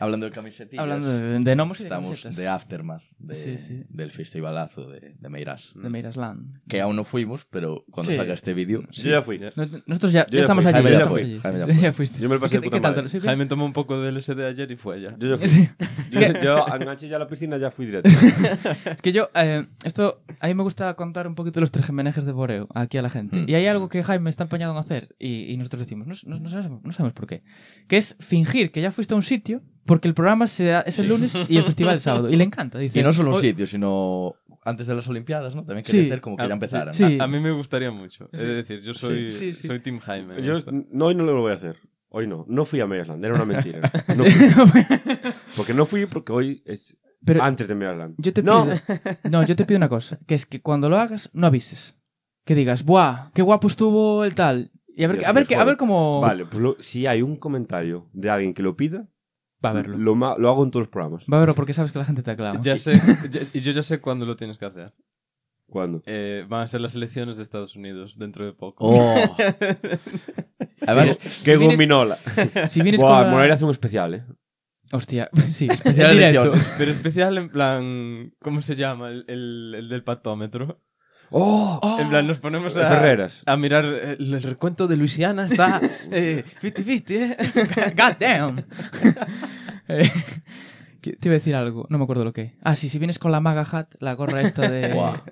Speaker 4: Hablando de camisetas, Hablando de, de y Estamos de
Speaker 2: Aftermath, de, sí, sí. del festivalazo de, de Meiras. De Meirasland. Que aún no fuimos, pero cuando salga este vídeo... Yo ya fui. ¿eh?
Speaker 4: Nosotros ya, estamos fui. allí. Jaime ya fuiste Jaime Yo me lo pasé de puta madre. Jaime tomó un poco del LSD ayer y fue allá. Yo ya fui. Yo, yo enganché ya la piscina ya fui directo. Es que
Speaker 1: yo, eh, esto, a mí me gusta contar un poquito los tres gemenejes de Boreo aquí a la gente. Hmm. Y hay algo que Jaime está empeñado en hacer y, nosotros decimos, no sabemos por qué. Que es fingir que ya fuiste a un sitio
Speaker 2: porque el programa es el lunes y el festival el sábado. Y le encanta. Y no solo un sitio, sino antes de las Olimpiadas, ¿no? También quería hacer como que ya ah, empezara. sí. A, mí me
Speaker 4: gustaría mucho. Es decir, yo soy, soy Tim Jaime.
Speaker 3: no, hoy no lo voy a hacer. Hoy no. No fui a Maryland, era una mentira. porque no fui porque hoy es Pero antes de Maryland. yo te no, pido...
Speaker 1: No, yo te pido una cosa. Que es que cuando lo hagas, no avises. Que digas, ¡buah! ¡Qué guapo estuvo el tal! Y a ver, a ver, a ver cómo... Vale,
Speaker 3: pues si hay un comentario de alguien que lo pida, Va a verlo. Lo, lo hago en todos los programas. Va a verlo porque sabes que la gente te aclama. Ya sé, y yo ya sé cuándo
Speaker 4: lo tienes que hacer. ¿Cuándo? Eh, van a ser las elecciones de Estados Unidos dentro de poco. Oh. Además, ¡Qué si Si vienes Buah, la- hace un especial,
Speaker 1: ¿eh? Hostia, sí, especial Directo. Pero
Speaker 4: especial en plan, ¿cómo se llama? el- el del patómetro. Oh, en plan, nos ponemos a, a mirar eh, el, recuento de Luisiana. Está 50-50, eh, ¿eh? ¡God damn! Eh,
Speaker 1: te iba a decir algo, no me acuerdo lo que. Ah, sí, si vienes con la maga hat, la gorra esta de,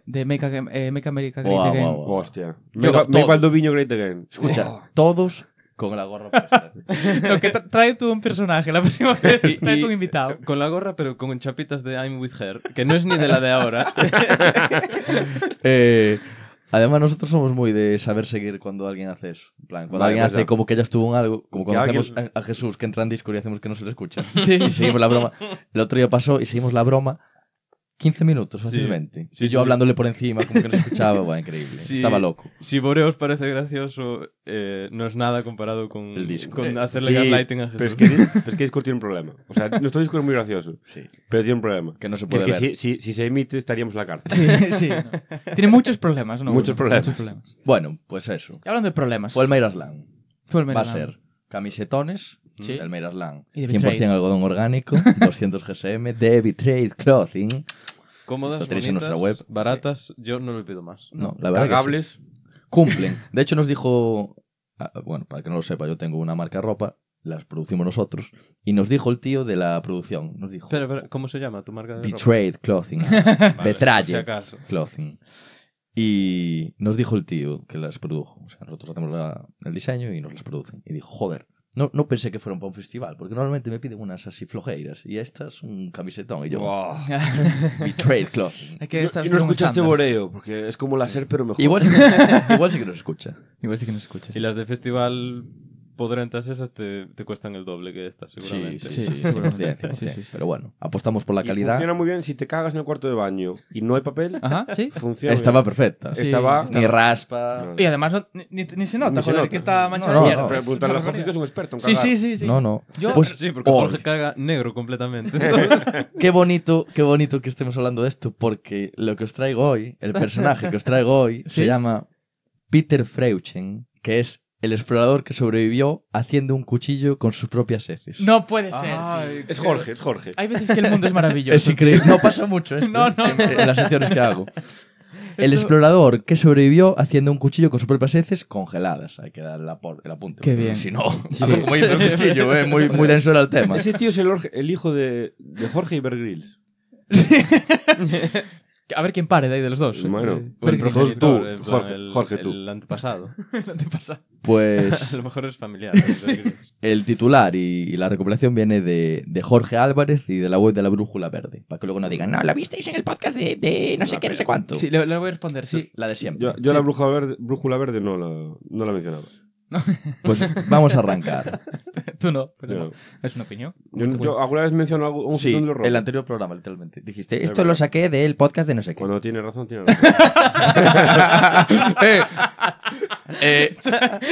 Speaker 1: de eh, Make, America Great Again. Wow, Hostia. Me, Great
Speaker 2: Again. Escucha, todos con la gorra puesta. trae tú un personaje, la
Speaker 4: próxima vez trae tu un invitado. Con la gorra, pero con chapitas de I'm with her, que no es ni de la de ahora.
Speaker 2: Eh, además, nosotros somos muy de saber seguir cuando alguien hace eso. cuando alguien pues hace como que ya estuvo en algo, como cuando hacemos a, Jesús que entra en Discord y hacemos que no se le escucha. Sí. Y seguimos la broma. El otro día pasó y seguimos la broma 15 minutos fácilmente. yo hablándole por encima, como que no escuchaba, bueno, increíble. Estaba loco.
Speaker 4: Si Boreos parece
Speaker 3: gracioso, eh, no es nada comparado con, El disco. con eh, hacerle sí, lighting a Jesús. Pero es, que, es que Discord tiene un problema. O sea, nuestro disco es muy gracioso, Sí. pero tiene un problema. Que no se puede si, si- se emite estaríamos en la cárcel. Sí, sí. Tiene muchos problemas, ¿no? Muchos problemas. Bueno, pues eso. hablando de problemas. Fue el Va a ser
Speaker 2: camisetones ¿Sí? del 100% algodón orgánico, 200 GSM, de Trade Clothing. Cómodas, nuestra web.
Speaker 4: baratas, yo no lo pido más. No, la verdad Cumplen.
Speaker 2: De hecho, nos dijo, ah, bueno, para que no lo sepa, yo tengo una marca de ropa, las producimos nosotros, y nos dijo el tío de la producción,
Speaker 4: nos dijo, Pero, ¿cómo se llama tu marca de ropa? Betrayed Clothing, Betrayed Clothing.
Speaker 2: Y nos dijo el tío que las produjo. O sea, nosotros hacemos el diseño y nos las producen. Y dijo, joder, no, no pensé que fueron para un festival, porque normalmente me piden unas así flojeiras y estas un camisetón. Y yo, mi trade cloth.
Speaker 1: y no escuchaste Boreo,
Speaker 4: porque es como la ser, pero mejor. Igual sí, que, igual sí que no escucha. Igual sí que no escucha. Y las de festival podrentas esas te, te, cuestan el doble que estas, seguramente.
Speaker 2: Sí, sí, sí, sí, sí, Pero bueno, apostamos por la calidad. Funciona
Speaker 3: muy bien si te cagas en el cuarto de baño y no hay papel. Ajá, sí. Funciona. Estaba perfecta. Estaba. Ni raspa. Y
Speaker 1: además ni, se
Speaker 4: nota, que está manchada de mierda. Pero Jorge es un experto en Sí, sí, sí. No, no. pues, sí, porque Jorge caga negro completamente. qué
Speaker 2: bonito, qué bonito que estemos hablando de esto, porque lo que os traigo hoy, el personaje que os traigo hoy, se llama Peter Freuchen, que es el explorador que sobrevivió haciendo un cuchillo con sus propias heces. No puede ser. es Jorge, es Jorge. Hay veces que el mundo es maravilloso. es increíble. No pasa mucho esto no, no. En, las secciones que hago. El explorador que sobrevivió haciendo un cuchillo con sus propias heces congeladas. Hay que dar el apunte. Qué bien. Si no, como ¿eh? muy, denso era el tema. Ese
Speaker 3: tío es el, hijo de, Jorge Ibergrills. Sí.
Speaker 2: A ver quién pare de
Speaker 3: ahí de los dos. Bueno, eh, el profesor, tú, Jorge, tú. El antepasado.
Speaker 4: Pues. a lo mejor es familiar.
Speaker 2: el titular y, la recopilación viene de, Jorge Álvarez y de la web de la Brújula Verde. Para que luego no digan, no, la
Speaker 4: visteis en el podcast de,
Speaker 1: no sé qué, no sé cuánto. Sí,
Speaker 3: le, voy a responder, sí. La de siempre. Yo, la Brújula Verde, no, no la mencionaba. Pues vamos a arrancar. Tú no, pero
Speaker 2: es una opinión. Yo,
Speaker 3: alguna vez menciono un Sí, en el anterior programa, literalmente. Dijiste, esto lo saqué del podcast de no sé qué. Cuando tiene razón, tiene razón. Eh, eh,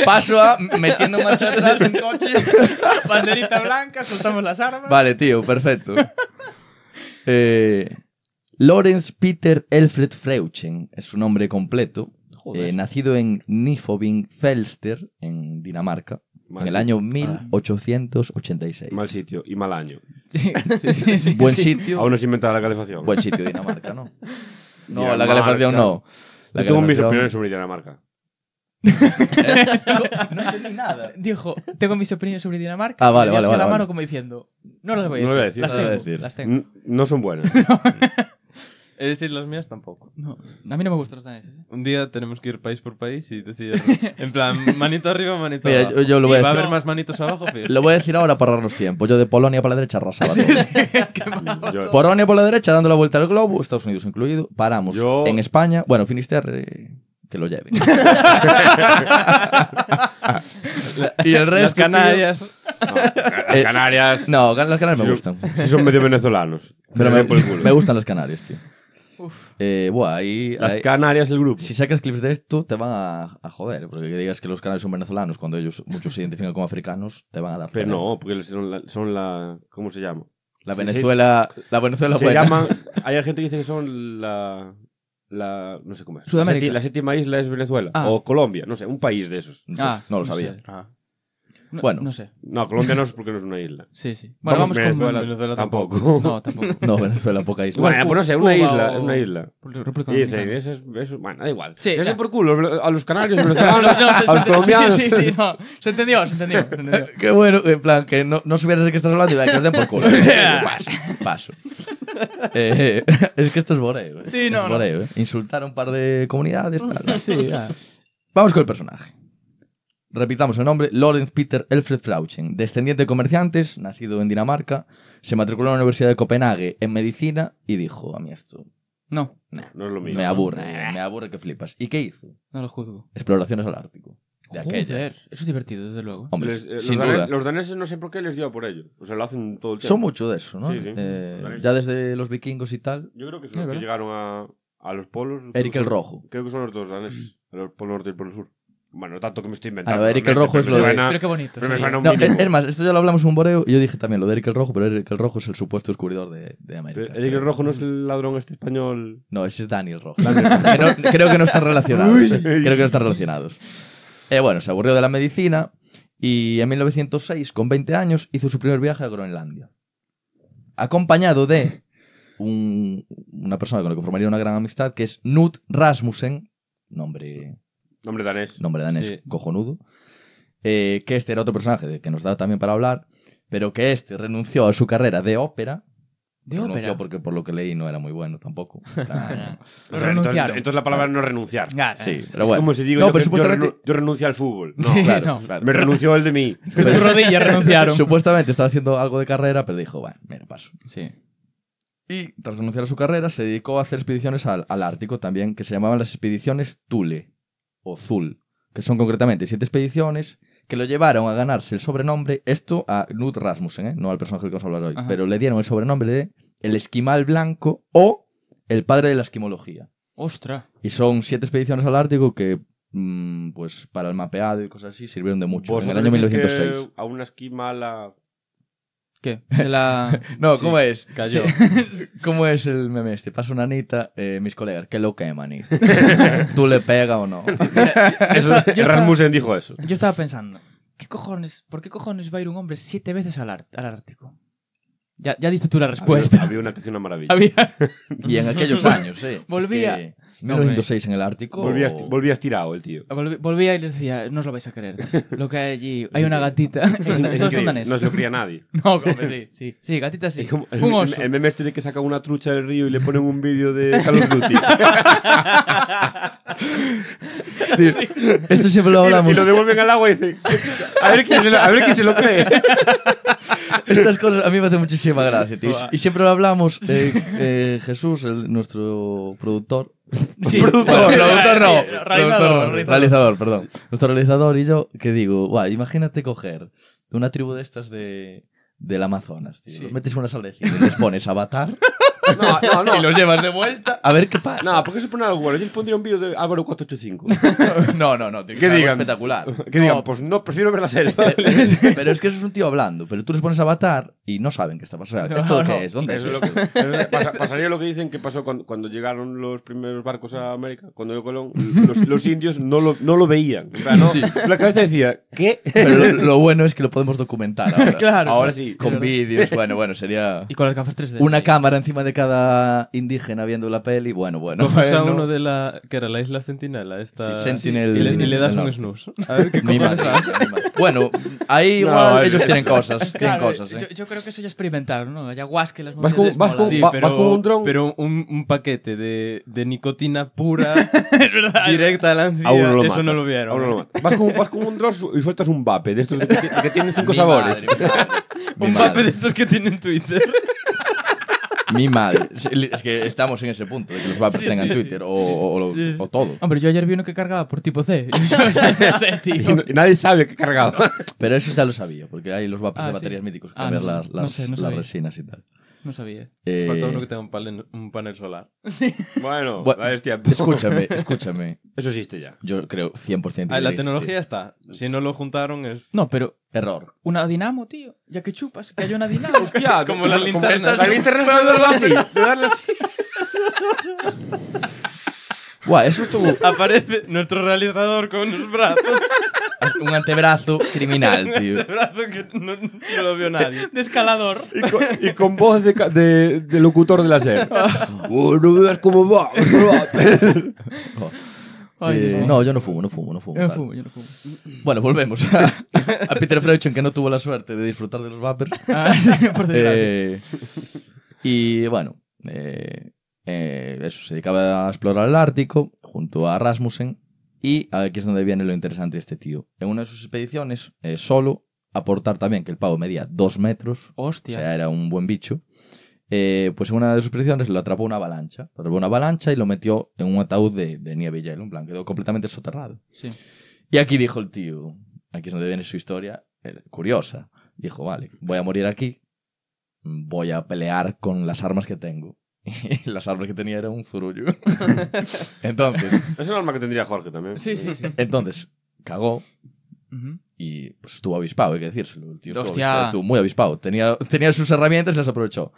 Speaker 3: paso a metiendo marcha atrás en coche.
Speaker 1: Banderita blanca, soltamos las armas.
Speaker 2: Vale, tío, perfecto. Eh, Lorenz Peter Elfred Freuchen es su nombre completo. Eh, nacido en Nifobing Felster, en Dinamarca, en el año 1886. Ah.
Speaker 3: Mal sitio y mal año. Buen sitio. Aún no se inventaba la calefacción. Buen sitio, Dinamarca, ¿no? No, la calefacción no. Yo tengo mis opiniones sobre Dinamarca.
Speaker 1: no, entendí nada. Dijo, tengo mis opiniones sobre Dinamarca. Ah, vale, y vale, la mano como diciendo,
Speaker 4: no las voy a decir. No voy a decir. Las, tengo, las tengo. No son buenas. Es decir, las mías tampoco. No, a mí no me gustan los daneses. ¿eh? Un día tenemos que ir país por país y decir, en plan, manito arriba, manito abajo. Yo, lo voy a ¿Va a haber más manitos abajo? Lo voy
Speaker 2: a decir ahora para ahorrarnos tiempo. Yo de Polonia para la derecha arrasaba todo. Polonia por la derecha, dando la vuelta al globo, Estados Unidos incluido. Paramos en España. Bueno, Finisterre, que lo lleven. y el resto. las Canarias. las eh, Canarias. no, las canarias me gustan. Si son medio venezolanos. Pero me, me gustan las canarias, tío.
Speaker 3: Eh, ahí, Las
Speaker 2: Canarias, del grupo. Si sacas clips de esto, te van a, joder. Porque que digas que los canarios son venezolanos, cuando ellos muchos se identifican como africanos, te van a dar. Pero no,
Speaker 3: porque son la, ¿Cómo se llama? La Venezuela. La Venezuela se llaman. Hay gente que dice que son la. La, no sé cómo es. Sudamérica. La, séptima, isla es Venezuela. Ah. O Colombia, no sé, un país de esos. Ah, ah, no, lo sabía. Ah bueno. No sé. No, Colombia no es porque no es una isla. Sí, sí. Bueno, vamos, Venezuela, con Venezuela. tampoco. No, tampoco. no, Venezuela, poca isla. Bueno, pues no sé, una isla. Es una isla. y es, bueno, da igual. Sí, soy por culo. A los canarios, a los colombianos. Sí, sí, sí. Se entendió, se entendió. Qué
Speaker 2: bueno, en plan, que no, no supieras de qué estás hablando y vas a decir por culo. paso, paso. Eh, es que esto es boreo. Eh. Sí, no. Es boreo. Eh. Insultar a un par de comunidades, tal. Sí, Vamos con el personaje. Repitamos el nombre, Lorenz Peter Elfred Flauchen, descendiente de comerciantes, nacido en Dinamarca, se matriculó en la Universidad de Copenhague en medicina y dijo, a mí esto... No, no
Speaker 3: es lo mío. Me aburre, me aburre que flipas. ¿Y qué hizo?
Speaker 2: No lo juzgo. Exploraciones al Ártico. De Joder, eso es divertido, desde luego.
Speaker 1: Hombre, eh, sin los, duda. los
Speaker 3: daneses no sé por qué les dio por ello. O sea, lo hacen todo el tiempo. Son mucho de eso, ¿no? Eh, ya
Speaker 2: desde los vikingos y tal.
Speaker 3: Yo creo que son los que llegaron a, a los polos. Eric el Rojo. Creo que son los dos daneses, mm. el polo norte y el polo sur. Bueno, tanto que me estoy inventando. Eric el Rojo es lo Pero qué bonito. no, es más,
Speaker 2: esto ya lo hablamos un boreo. Yo dije también lo de Eric el Rojo, pero Eric el Rojo es el supuesto descubridor de,
Speaker 3: América. Eric el Rojo no es el ladrón este español. No, ese es Daniel Rojo. creo que no están relacionados. Creo que no están relacionados. Eh, bueno,
Speaker 2: se aburrió de la medicina y en 1906, con 20 años, hizo su primer viaje a Groenlandia. Acompañado de una persona con la que formaría una gran amistad, que es Knut Rasmussen, nombre
Speaker 3: Nombre danés. Nombre danés,
Speaker 2: cojonudo. Eh, que este era otro personaje que nos da también para hablar, pero que este renunció a su carrera de ópera. ¿De renunció porque por lo que leí no era muy bueno tampoco. Ah,
Speaker 3: entonces, la palabra ah. no renunciar. como si digo no, yo, renuncio al fútbol. claro, Me renunció el de mí. Tus rodillas renunciaron.
Speaker 2: Supuestamente estaba haciendo algo de carrera, pero dijo, bueno, mira, paso. Sí. Y tras renunciar a su carrera, se dedicó a hacer expediciones al, al Ártico también, que se llamaban las expediciones tule o Zul, que son concretamente siete expediciones que lo llevaron a ganarse el sobrenombre, esto a Knut Rasmussen, ¿eh? no al personaje que vamos a hablar hoy, pero le dieron el sobrenombre de el esquimal blanco o el padre de la esquimología. ¡Ostra! Y son siete expediciones al Ártico que, mm, pues, para el mapeado y cosas así, sirvieron de mucho. En el año 1906.
Speaker 3: A una esquimala la... no, ¿cómo es? Cayó.
Speaker 2: ¿Cómo es el meme este? Pasa una anita, eh, mis colegas, qué loca, Y... Eh, ¿Tú le pega o no? eso, Rasmussen dijo
Speaker 1: eso. Yo estaba pensando, ¿qué cojones, ¿por qué cojones va a ir un hombre siete veces al, Ártico?
Speaker 3: Ya, ya diste tú la respuesta. Había, una canción maravillosa. Y en aquellos años, sí. Volvía menos no, 106 en el Ártico. Volvías, o... volvías tirado el tío.
Speaker 1: Ah, Volvía, y les decía, no os lo vais a creer. Lo que hay allí, hay una gatita. no se lo cría nadie. No, como sí, sí. Sí, gatita sí. un oso. El,
Speaker 3: meme este de que saca una trucha del río y le ponen un vídeo de Call of Esto siempre lo hablamos. Y lo, devuelven al agua y dicen, a ver quién se lo, cree. Estas cosas a
Speaker 2: mí me hacen muchísima gracia, tío. Y, siempre lo hablamos. Eh, eh, Jesús, nuestro productor, Sí. productor, productor no. realizador, perdón. Nuestro realizador y yo, que digo, imagínate coger una tribu de estas de, del Amazonas,
Speaker 3: Metes unas y les pones avatar y los llevas de vuelta a ver qué pasa. No, porque se pone algo bueno. Yo les pondría un vídeo de Álvaro 485. No, no, no. que ¿Qué digan? espectacular. Que digan, pues, pues no, prefiero ver la serie. Pero es que eso es un
Speaker 2: tío hablando. Pero tú les pones avatar y no saben que está pasando. No, ¿Esto qué es? ¿Dónde es lo que, eso pasaría
Speaker 3: lo que dicen que pasó cuando, cuando llegaron los primeros barcos a América, cuando llegó Colón, los, indios no lo, no lo veían. La cabeza decía, ¿qué? Pero lo, bueno es que lo podemos documentar ahora. Claro. Ahora sí. Con vídeos.
Speaker 2: Bueno, bueno, sería Y con las gafas 3D. una cámara encima de cada indígena viendo la peli. Bueno, bueno. Coges uno
Speaker 4: de la. que era la isla Centinela, esta. y, le, das un snus. Bueno, ahí ellos tienen cosas. Tienen cosas, ¿eh? yo,
Speaker 1: creo que eso ya experimentaron, ¿no? Vas con, vas un dron.
Speaker 4: pero un, un paquete de, de
Speaker 3: nicotina pura
Speaker 4: directa al ansia, Aún eso no lo vieron.
Speaker 3: ¿eh? Vas con, un dron y sueltas un vape de estos que, tienen cinco sabores. Un vape de estos que
Speaker 2: tienen Twitter mi madre. Es que estamos en ese punto, que los vapers tengan Twitter o, todo.
Speaker 1: Hombre, yo ayer vi uno que cargaba por tipo C. Y
Speaker 2: nadie sabe que cargaba. Pero eso ya lo sabía, porque hay los vapers de ah, baterías míticos que ah, las, las resinas y tal. No sabía. Eh, Falta uno que
Speaker 4: tenga un panel, un panel solar. Sí. Bueno, Escúchame, escúchame. Eso existe ya. Yo creo 100% ah, La tecnología está. Si no lo juntaron es... No, pero... Error.
Speaker 1: Una dinamo, tío. Ya que chupas, que hay una dinamo. como, las linternas. Las linternas así. así.
Speaker 2: Guau, eso estuvo.
Speaker 4: Aparece nuestro realizador con los brazos.
Speaker 2: Un antebrazo criminal, tío. Un
Speaker 4: antebrazo que no, lo vio nadie. De escalador.
Speaker 3: Y con, voz de, de- locutor de la serie oh, no veas cómo va.
Speaker 2: Eh, no, yo no fumo, no fumo, no fumo. Yo no fumo, yo no fumo. Bueno, volvemos a, Peter Freuchen, que no tuvo la suerte de disfrutar de los vapers. Ah, por eh, y bueno, eh, eh, eso, se dedicaba a explorar el Ártico junto a Rasmussen. Y aquí es donde viene lo interesante de este tío. En una de sus expediciones, eh, solo aportar también que el pavo medía dos metros. O sea, era un buen bicho. Eh, pues en una de sus expediciones lo atrapó una avalancha. Lo atrapó una avalancha y lo metió en un ataúd de, nieve y hielo. En plan, quedó completamente soterrado. Y aquí dijo el tío, aquí es donde viene su historia curiosa. Dijo, vale, voy a morir aquí, voy a pelear con las armas que tengo. Y las armas que tenía era un zurullo. Entonces. Es un arma que tendría Jorge también. Sí, sí, sí. Entonces, cagó. Y pues, estuvo avispado, hay que decírselo. El tío estuvo, muy avispado. Tenía, sus herramientas, y las aprovechó.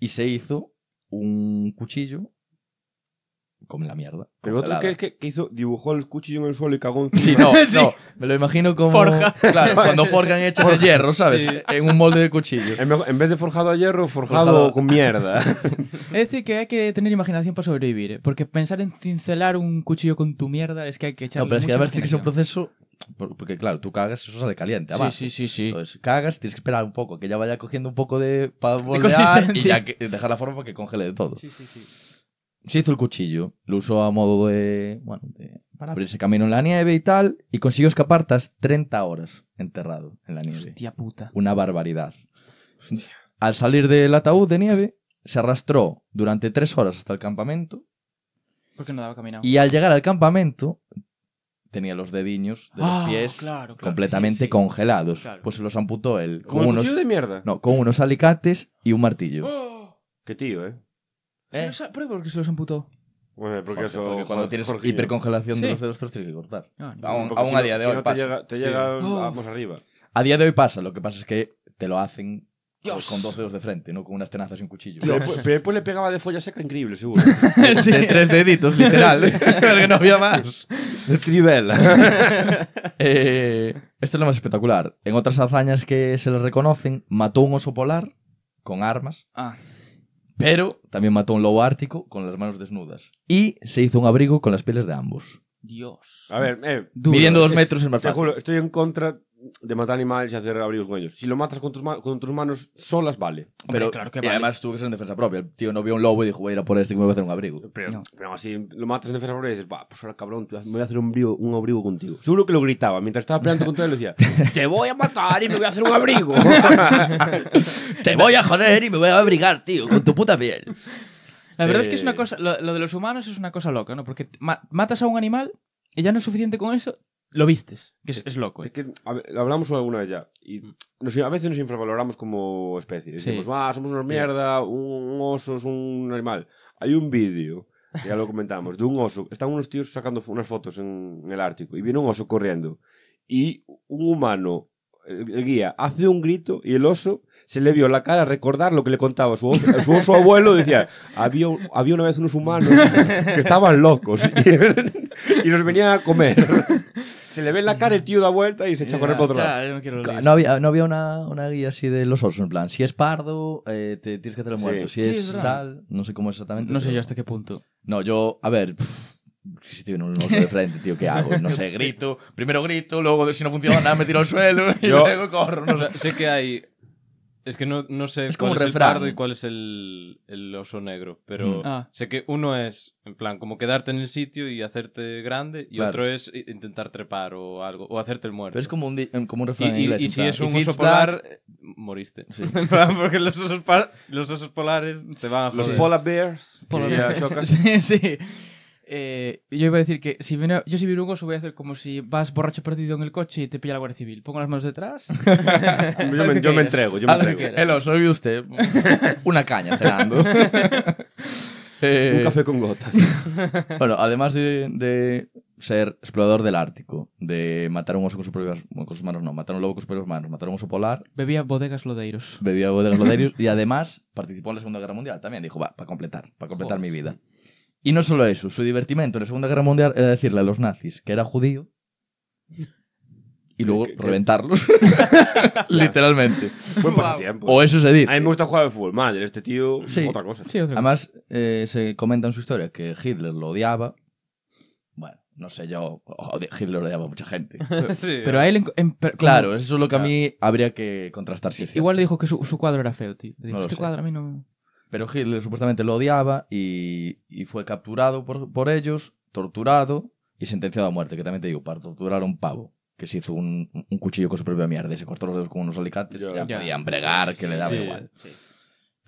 Speaker 2: Y se hizo un cuchillo
Speaker 3: como la mierda. ¿Pero otro qué, que hizo? Dibujó el cuchillo en el suelo y cagó un Sí, no, sí. no. Me lo imagino como. Forja. Claro, cuando forjan echan el hierro, ¿sabes? En un molde de cuchillo. En vez de
Speaker 1: forjado a hierro, forjado, con mierda. es decir, que hay que tener imaginación para sobrevivir. ¿eh? Porque pensar en cincelar un cuchillo con tu mierda es que hay que echar. No, pero es que además que es un proceso.
Speaker 2: Porque claro, tú cagas, eso sale caliente. Sí, sí, sí, sí. Entonces cagas, tienes que esperar un poco, que ya vaya cogiendo un poco de. para y ya que, dejar la forma para que congele de todo. Sí, sí, sí se hizo el cuchillo, lo usó a modo de, bueno, de, para abrirse camino en la nieve y tal, y consiguió escapar tras 30 horas enterrado en la nieve. Hostia puta. Una barbaridad. Al salir del ataúd de nieve, se arrastró durante 3 horas hasta el campamento. Porque no daba caminar. Y al llegar al campamento, tenía los dediños de los ah, pies completamente congelados. Pues se los amputó él. ¿Con, un unos, de mierda? No, con unos alicates y un martillo.
Speaker 3: ¡Qué tío, eh! ¿Eh? Se los ¿Por qué se los amputó? Bueno, porque, cuando tienes hipercongelación de los
Speaker 2: dedos, te los tienes que cortar. Ah, aún, a día de hoy pasa. Te llega,
Speaker 3: te llega oh. arriba.
Speaker 2: A día de hoy pasa, lo que pasa es que te lo hacen pues, con dos dedos de frente, no con unas tenazas y un cuchillo. Pero, después
Speaker 3: le pegaba de folla seca increíble, seguro. sí. De tres deditos, literal. que no había más. De trivela. Eh,
Speaker 2: esto es lo más espectacular. En otras hazañas que se le reconocen, mató un oso polar con armas. Ah. Pero también mató un lobo ártico con las manos desnudas. Y se hizo un abrigo con las pieles de ambos.
Speaker 3: Dios. A ver, eh, dos eh, metros en más Te juro, estoy en contra de matar animales y hacer abrigos con ellos. Si lo matas con tus, con tus manos solas, vale. Pero, claro que y además tú que ser en defensa propia.
Speaker 2: El tío no vio un lobo y dijo, voy a ir a por
Speaker 3: este que me voy a hacer un abrigo. Pero, pero así lo matas en defensa propia y dices, va, pues ahora cabrón, me voy a hacer un abrigo, contigo. Seguro que lo gritaba. Mientras estaba peleando contigo él decía, te voy a matar y me voy a hacer un abrigo. Te voy a
Speaker 1: joder y me voy a abrigar,
Speaker 2: tío, con tu puta piel. La verdad es que es eh.
Speaker 1: una cosa, lo, de los humanos es una cosa loca, ¿no? Porque matas a un animal y ya no es suficiente con eso, lo vistes, que es,
Speaker 3: loco. Eh. que, hablamos alguna vez ya. Y mm. nos, a veces nos infravaloramos como especie. Decimos, somos una mierda, un oso es un animal. Hay un vídeo, ya lo comentamos, de un oso. Están unos tíos sacando unas fotos en, el Ártico y viene un oso corriendo. Y un humano, el, guía, hace un grito y el oso se le vio la cara recordar lo que le contaba su oso, su, abuelo. Decía, había, había una vez unos humanos que estaban locos y, y nos venían a comer se le ve en la cara, el tío da vuelta y se echa a correr por otro lado. No, había,
Speaker 2: no había una, una guía así de los osos, en plan, si es pardo, eh, te tienes que hacerlo muerto, si es tal, no sé cómo es exactamente. No sé yo hasta qué punto. No, yo, a ver, si si tiene un oso de frente, tío, ¿qué hago? No sé, grito, primero grito, luego si no funciona nada me tiro al suelo y Yo- luego corro, no sé. Sé
Speaker 4: que hay es que no, no sé cuál es el pardo y cuál es el, el oso negro, pero mm. ah. sé que uno es, en plan, como quedarte en el sitio y hacerte grande, y otro es intentar trepar o algo, o hacerte el muerto. es
Speaker 2: como un, como Y, refrán si es un oso polar, eh, moriste. porque los osos,
Speaker 4: los osos polares te van a Los polar bears. sí, sí.
Speaker 1: Eh, yo iba a decir que si viene, yo si viene un voy a hacer como si vas borracho perdido en el coche y te pilla la Guardia Civil. Pongo las manos detrás. yo, me, entrego, yo me entrego. soy usted. Una caña, Fernando. Eh, un café con gotas.
Speaker 2: bueno, además de, ser explorador del Ártico, de matar a un oso con sus propias manos, no, matar a un lobo con sus manos, matar un oso polar.
Speaker 1: Bebía bodegas lodeiros. Bebía
Speaker 2: bodegas lodeiros y además participó en la Segunda Guerra Mundial también. Dijo, va, para completar, para completar mi vida. Y no solo eso, su divertimento en la Segunda Guerra Mundial era decirle a los nazis que era judío y luego reventarlos. Literalmente. Buen
Speaker 3: pasatiempo. O eso se dice. A mí me gusta jugar fútbol madre, este tío, sí. otra cosa. Además,
Speaker 2: eh, se comenta en su historia que Hitler lo odiaba. Bueno, no sé yo, oh, Hitler odiaba a mucha gente. pero a él... claro, eso es lo que a mí habría que contrastar. Si Igual
Speaker 1: le dijo que su, cuadro era feo, tío. este cuadro a mí no...
Speaker 2: Pero Hitler supuestamente lo odiaba y, fue capturado por, por, ellos, torturado y sentenciado a muerte. Que también te digo, para torturar a un pavo que se hizo un, un cuchillo con su propia mierda se cortó los dedos con unos alicates, ya, podían bregar, que le daba igual.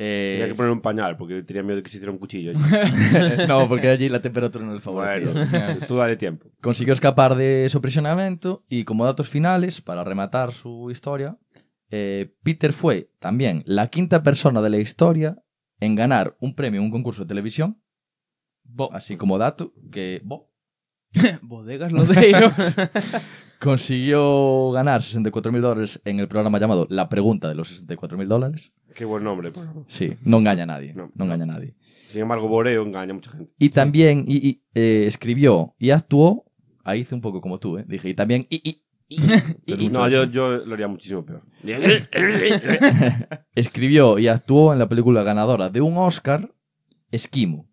Speaker 3: Eh, tenía que poner un pañal porque tenía miedo de que se hiciera un cuchillo. no, porque allí la temperatura no le favorecía. Bueno, tú dale tiempo.
Speaker 2: Consiguió escapar de su prisionamiento y como datos finales, para rematar su historia, eh, Peter fue también la quinta persona de la historia en ganar un premio en un concurso de televisión. Así como dato, que Bo.
Speaker 1: Bodegas Lodeiros
Speaker 2: consiguió ganar 64.000 mil dólares en el programa llamado La Pregunta de los 64.000 mil dólares.
Speaker 3: Qué buen nombre. Pues.
Speaker 2: Sí, no engaña a nadie. No, engaña nadie.
Speaker 3: Sin embargo, Boreo engaña a mucha gente.
Speaker 2: Y también y, eh, escribió y actuó, ahí hice un poco como tú, ¿eh? dije, y también
Speaker 3: no, yo, yo lo haría muchísimo peor.
Speaker 2: Escribió y actuó en la película ganadora de un Oscar, Esquimo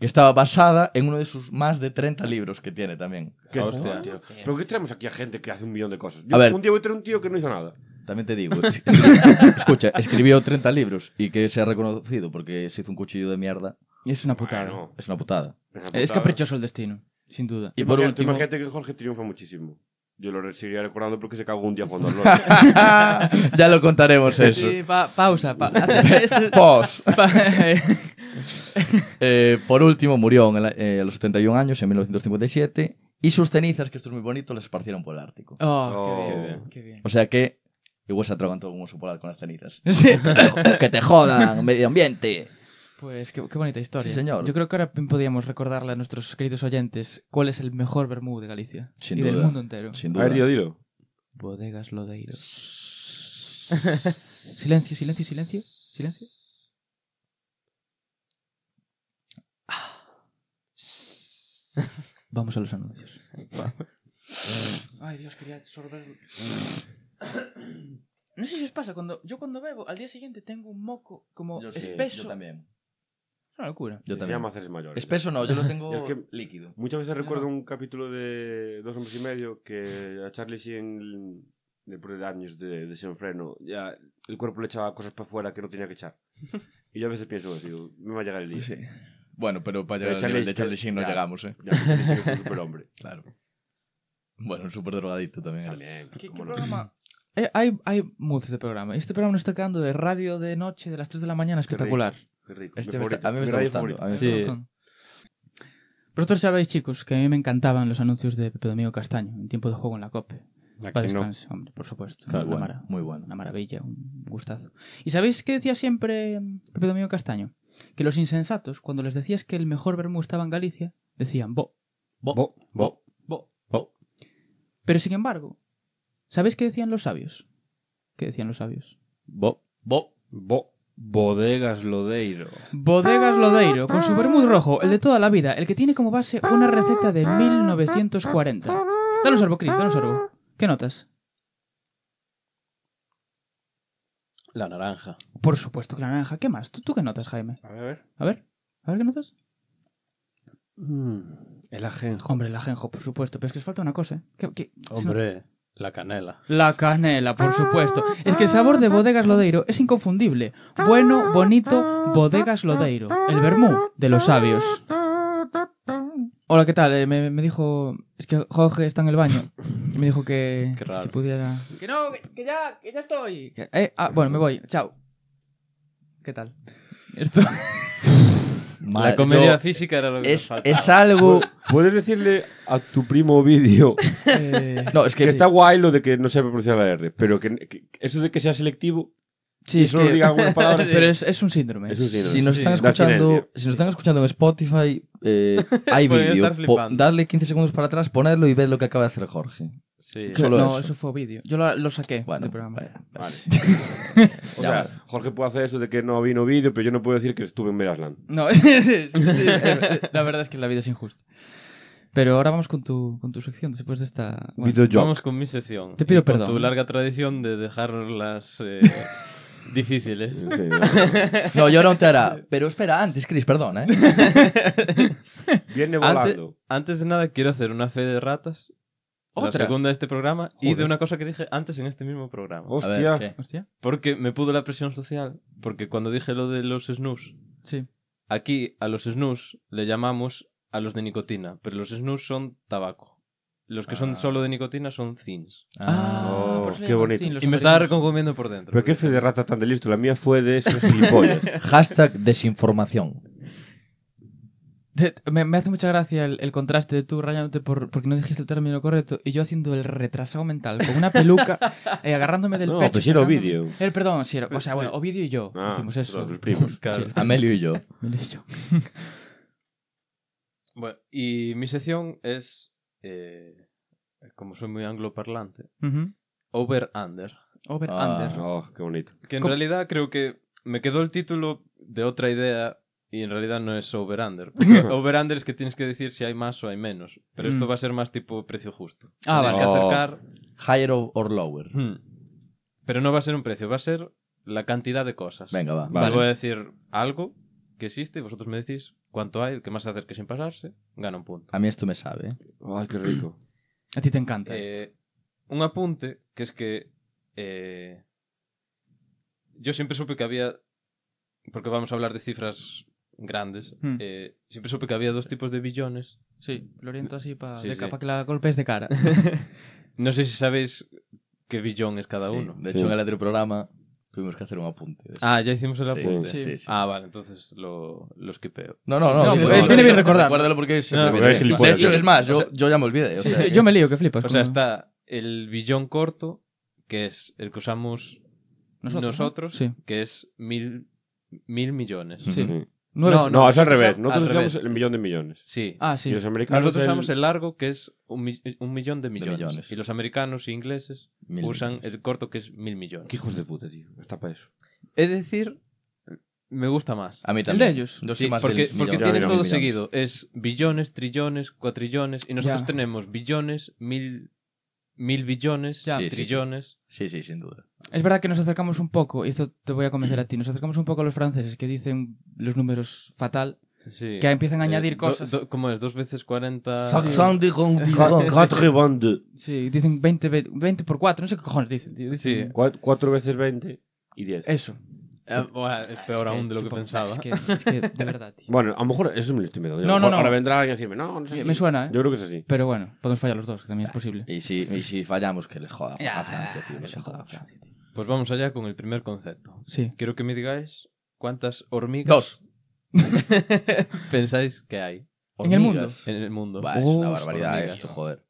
Speaker 2: que estaba basada en uno de sus más de 30 libros que tiene también. Ah,
Speaker 3: ¿Pero qué tenemos aquí a gente que hace un millón de cosas? un día
Speaker 2: voy a un tío que no hizo nada. También te digo, escucha, escribió 30 libros y que se ha reconocido porque se hizo un cuchillo de mierda. Y es una putada. es una putada. Es,
Speaker 1: caprichoso el destino, sin duda. Y por imagínate
Speaker 3: que Jorge triunfa muchísimo. Yo lo seguiría recordando porque se cagó un día cuando habló. ya lo contaremos eso. Sí, pausa. pausa.
Speaker 1: Eh.
Speaker 2: Eh, por último, murió en eh, a los 71 años, en 1957, y sus cenizas, que esto es muy bonito, las esparcieron por el Ártico. Oh, Qué, bien, oh. O sea que igual se atragantó como su polar con las cenizas. ¡Que te jodan, medio ambiente!
Speaker 1: Pues qué, bonita historia. señor. Yo creo que ahora podríamos recordarle a nuestros queridos oyentes cuál es el mejor vermú de Galicia. Sin y del mundo entero. Sin duda. A ver, Bodegas Lodeiro. silencio, silencio, silencio. Silencio. Vamos a los anuncios. Ay, Dios, quería sorber. No sé si os pasa, cuando yo cuando bebo, al día siguiente tengo un moco como espeso. Yo también. Es una locura. Yo también. Se llama Haceres Mayores. Espeso no, yo lo tengo
Speaker 3: líquido. Muchas veces recuerdo un capítulo de Dos Hombres y Medio que a Charlie Sheen, después de años de desenfreno, ya el cuerpo le echaba cosas para afuera que no tenía que echar. Y yo a veces pienso, me va a llegar el día. Bueno, pero para llegar al nivel de Charlie Sheen no
Speaker 2: llegamos, ¿eh? Ya, Charlie es un superhombre. Claro. Bueno, un super drogadito también. también ¿Qué, programa?
Speaker 1: Eh, hay, hay muchos de programa. Este programa nos está quedando de radio de noche de las 3 de la mañana espectacular. Qué rico. Este a mí me está gustando. Vosotros sabéis, chicos, que a mí me encantaban los anuncios de Pepe Domingo Castaño en tiempo de juego en la COPE. Para hombre, por supuesto. muy bueno. Una maravilla, un gustazo. ¿Y sabéis qué decía siempre mm, Pepe Domingo Castaño? Que los insensatos, cuando les decías que el mejor vermú estaba en Galicia, decían bo, bo, bo, bo, bo. bo. Pero sin embargo, ¿sabéis qué decían los sabios? ¿Qué decían los sabios?
Speaker 3: Bo, bo, bo. Bodegas Lodeiro. Bodegas Lodeiro, con su vermut rojo, el de
Speaker 1: toda la vida, el que tiene como base una receta de 1940. Dale un sorbo, Chris, dale un ¿Qué notas?
Speaker 4: La naranja.
Speaker 1: Por supuesto que la naranja. ¿Qué más? ¿Tú, tú qué notas, Jaime? A ver, a ver. A ver, a ver qué notas. Mm, el ajenjo. Hombre, el ajenjo, por supuesto. Pero es que os falta una cosa, ¿eh? Hombre. La canela. La canela, por ah, supuesto. Es que el ah, sabor de ah, Bodegas Lodeiro es inconfundible. Bueno, bonito, Bodegas Lodeiro. El vermú de los sabios. Hola, ¿qué tal? Eh, me, dijo. Es que Jorge está en el baño. me dijo que. Si pudiera. ¡Que no! ¡Que, ya! ¡Que ya estoy! Eh, ah, bueno, me voy. Chao. ¿Qué tal? Esto.
Speaker 4: la comedia
Speaker 1: física era lo que es, es algo.
Speaker 3: Puedes decirle a tu primo vídeo eh, no, es que, está guay lo de que no se pronunciado la R, pero que, eso de que sea selectivo. Sí, solo diga algunas palabras. Pero es, un síndrome. Si, nos están escuchando,
Speaker 2: si nos están escuchando en Spotify, eh, hay vídeo. darle 15 segundos para atrás, ponerlo y ver lo que acaba de hacer Jorge no, eso.
Speaker 1: fue vídeo. Yo lo, saqué bueno, o sea,
Speaker 3: Jorge puede hacer eso de que no vino vídeo, pero yo no puedo decir que estuve en Verasland. No, eh, la verdad es que la vida es injusta.
Speaker 1: Pero ahora vamos con tu, con tu sección después de esta. vamos
Speaker 3: con mi sección.
Speaker 4: Te pido perdón. tu larga tradición de dejar las. Eh, difíciles. no, yo no te
Speaker 2: hará. Pero espera, antes, Chris, perdón, ¿eh?
Speaker 4: Viene volando. Antes, antes de nada, quiero hacer una fe de ratas ¿Otra? segunda de este programa y de una cosa que dije antes en este mismo programa. Hostia. Porque me pudo la presión social. Porque cuando dije lo de los snus. Sí. Aquí a los snus le llamamos a los de nicotina, pero los snus son tabaco. Los que son ah. solo de nicotina son zins. Ah, oh, qué bonito. y me estaba reconcomiendo por dentro.
Speaker 3: ¿Pero qué fe de rata tan de listo? La mía fue de esos Hashtag
Speaker 2: desinformación
Speaker 4: me, hace mucha
Speaker 1: gracia el, contraste de tú rayándote porque no dijiste el término correcto y yo haciendo el retrasado mental con una peluca eh, agarrándome del pecho. No, pues si era Ovidio. Eh, perdón, si era, o sea, bueno, Ovidio y yo ah, hicimos
Speaker 5: eso. Amelio y yo. Amelio y yo.
Speaker 4: bueno, y mi sección es, eh, como soy muy angloparlante, over-under. Over-under. Ah. oh, qué
Speaker 3: bonito. Que en realidad
Speaker 4: creo que me quedó el título de otra idea y en realidad no es over-under. over-under es que tienes que decir si hay más o hay menos. Pero esto mm. va a ser más tipo precio justo. Ah, tienes vale. que acercar. higher or lower. Hmm. Pero no va a ser un precio, va a ser la cantidad de cosas. Venga, va. Voy a decir algo que existe y vosotros me decís cuánto hay. El que más se acerque sin pasarse gana un punto.
Speaker 2: A mí esto me sabe. ¿eh? Ay, qué rico. a ti te encanta.
Speaker 4: Eh, un apunte que es que. Eh, yo siempre supe que había. Porque vamos a hablar de cifras grandes, hmm. eh, siempre supe que había dos tipos de billones. Sí,
Speaker 1: lo oriento así para que la golpes de cara.
Speaker 4: no sé si sabéis qué billón es cada uno. De hecho, en el otro programa Tuvimos que hacer un apunte. Ah, ya hicimos el apunte. Sí, Ah, vale, entonces lo, lo skipeo. No, no, no. no, viene bien recordar. Guárdalo porque es De hecho, es más, yo, yo ya me olvidé. yo me lío, que flipas. O sea, está el billón corto, que es el que usamos nosotros, que es mil, mil millones. Sí no, no, es al revés. Nosotros usamos el millón de millones. Sí. Ah, sí. Nosotros usamos el largo, que es un, millón de millones. Y los americanos e ingleses usan el corto, que es mil millones. Qué hijos de puta,
Speaker 3: tío. Está para eso.
Speaker 4: Es decir, me gusta más. A mí también. de ellos. porque, tiene todo seguido. Es billones, trillones, cuatrillones. Y nosotros tenemos billones, mil mil billones, trillones. Sí, sí, sin duda.
Speaker 1: Es verdad que nos acercamos un poco, y esto te voy a convencer a ti, nos acercamos un poco a los franceses que dicen los números fatal. Que empiezan a añadir eh, cosas. como do,
Speaker 4: ¿Cómo es? ¿Dos veces 40? Sí,
Speaker 1: sí dicen 20, 20, por
Speaker 3: 4, no sé qué cojones dicen. dicen. Sí. 4 veces 20 y 10. Eso.
Speaker 4: Eh, es peor aún de lo que pensaba. Es que, de verdad,
Speaker 3: tío. Bueno, a lo mejor es un último No, no, no. Ahora vendrá alguien a decirme,
Speaker 4: no, no sé. Me suena, ¿eh? Yo creo
Speaker 2: que es así. Pero bueno, podemos fallar los dos, que también es posible. Y si, y si fallamos, que le joda
Speaker 3: tío.
Speaker 4: Pues vamos allá con el primer concepto. Sí. Quiero que me digáis cuántas hormigas. Dos. pensáis que hay. ¿Hormigas? En el mundo. En el mundo. es una barbaridad esto, joder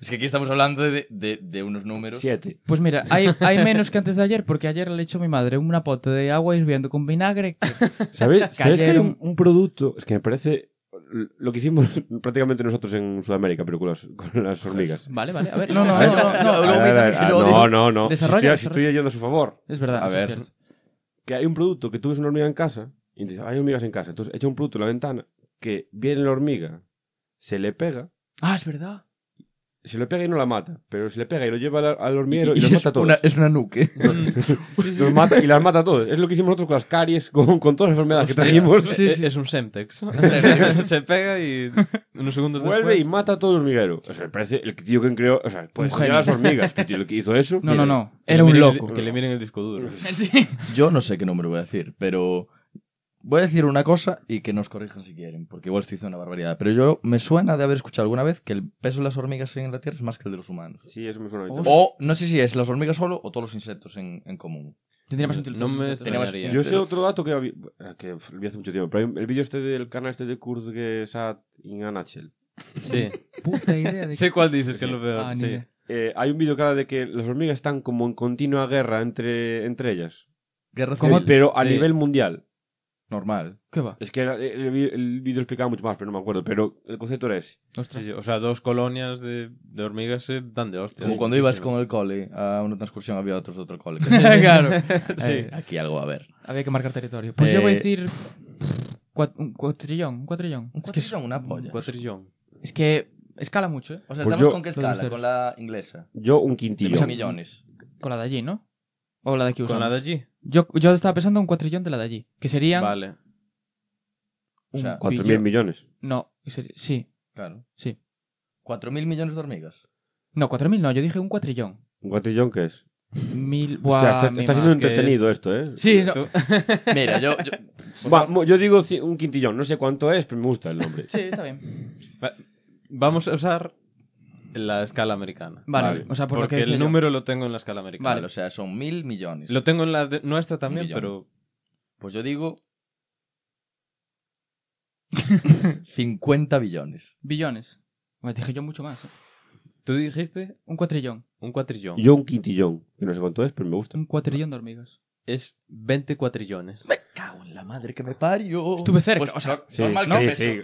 Speaker 4: es que aquí estamos hablando de, unos
Speaker 2: números. Siete. Pues mira, hay, menos
Speaker 1: que antes de ayer, porque ayer le a mi madre una pota de agua hirviendo con vinagre. Sabes que hay
Speaker 3: un, producto? Es que me parece lo que hicimos prácticamente nosotros en Sudamérica, pero con las, hormigas. Vale, vale, a ver. No, no, no, no. No, no, no. Si estoy yendo a su favor. Es verdad. A ver. que hay un producto que tú ves una hormiga en casa y dices, hay hormigas en casa. Entonces echa un producto en la ventana que viene la hormiga, se le pega.
Speaker 1: Ah, es verdad
Speaker 3: si le pega y no la mata, pero si le pega y lo lleva al, hormiguero y, lo mata a todos. es una nuque. Mm. y las mata a todos. Es lo que hicimos nosotros con las caries, con, todas las enfermedades que trajimos. Sí, Es un Semtex. se pega y unos segundos Vuelve y mata a todo el hormiguero. O sea, parece el tío que creó. O sea, las hormigas, tío, que hizo eso. No, no, no. Era un loco. que le miren el disco duro.
Speaker 2: Yo no sé qué nombre voy a decir, pero. Voy a decir una cosa y que nos corrijan si quieren, porque igual se hizo una barbaridad. Pero yo me suena de haber escuchado alguna vez que el peso de las hormigas en la Tierra es más que el de los humanos.
Speaker 3: Sí, eso me suena. O
Speaker 2: no sé si es las hormigas solo o todos los insectos en, común.
Speaker 3: Tendría más sentido. No me Yo sé otro dato que, había- eh, que hace mucho tiempo, pero el vídeo este del canal este de Kurzgesagt in a Sí. Puta idea de sé cuál dices que es lo peor. Ah, sí. Eh, hay un vídeo que de que las hormigas están como en continua guerra entre, entre ellas, Guerra pero a nivel mundial normal. ¿Qué va? Es que el, vídeo explicaba mucho más, pero no me acuerdo. Pero el concepto era ese.
Speaker 4: o sea, dos colonias de, hormigas se dan de hostia. Como cuando ibas con
Speaker 2: el cole a una transcursión había otros de otro cole. claro. Sí. Eh, aquí algo a ver.
Speaker 1: había que marcar territorio. Pues yo voy a eh, decir un cuatrillón, un cuatrillón. Un cuatrillón, una Cuatrillón. Es que escala mucho, ¿eh? O sea, estamos pues con qué escala, con la inglesa. Yo un quintillo. millones. Con la de allí, ¿no? O la de aquí ¿Con la de allí? Yo, estaba pensando un cuatrillón de la de allí, que serían... Vale. ¿Cuatro mil millones? No, sí,
Speaker 2: Claro. sí. ¿Cuatro mil millones de hormigas?
Speaker 1: No, cuatro mil no, yo dije un cuatrillón.
Speaker 3: ¿Un cuatrillón qué es? Mil... está, siendo entretenido esto, ¿eh? Sí, no. Mira, yo... yo- digo un quintillón, no sé cuánto es, pero me gusta el nombre. sí, está bien. Vamos a usar
Speaker 4: en la escala americana. Vale, o sea, porque el número lo tengo en la escala americana. Vale, o sea, son mil millones. Lo tengo en la nuestra también, pero...
Speaker 2: Pues yo digo 50
Speaker 4: billones. Billones. Me dije yo mucho más. ¿eh? ¿Tú dijiste? Un cuatrillón. Un cuatrillón. Yo un
Speaker 3: quintillón. Que no sé cuánto es, pero me gusta. Un cuatrillón de hormigas
Speaker 4: es 20 cuatrillones. Me
Speaker 2: cago en la madre que me parió.
Speaker 1: Estuve cerca. Pues o sea, normal, que el peso, sí.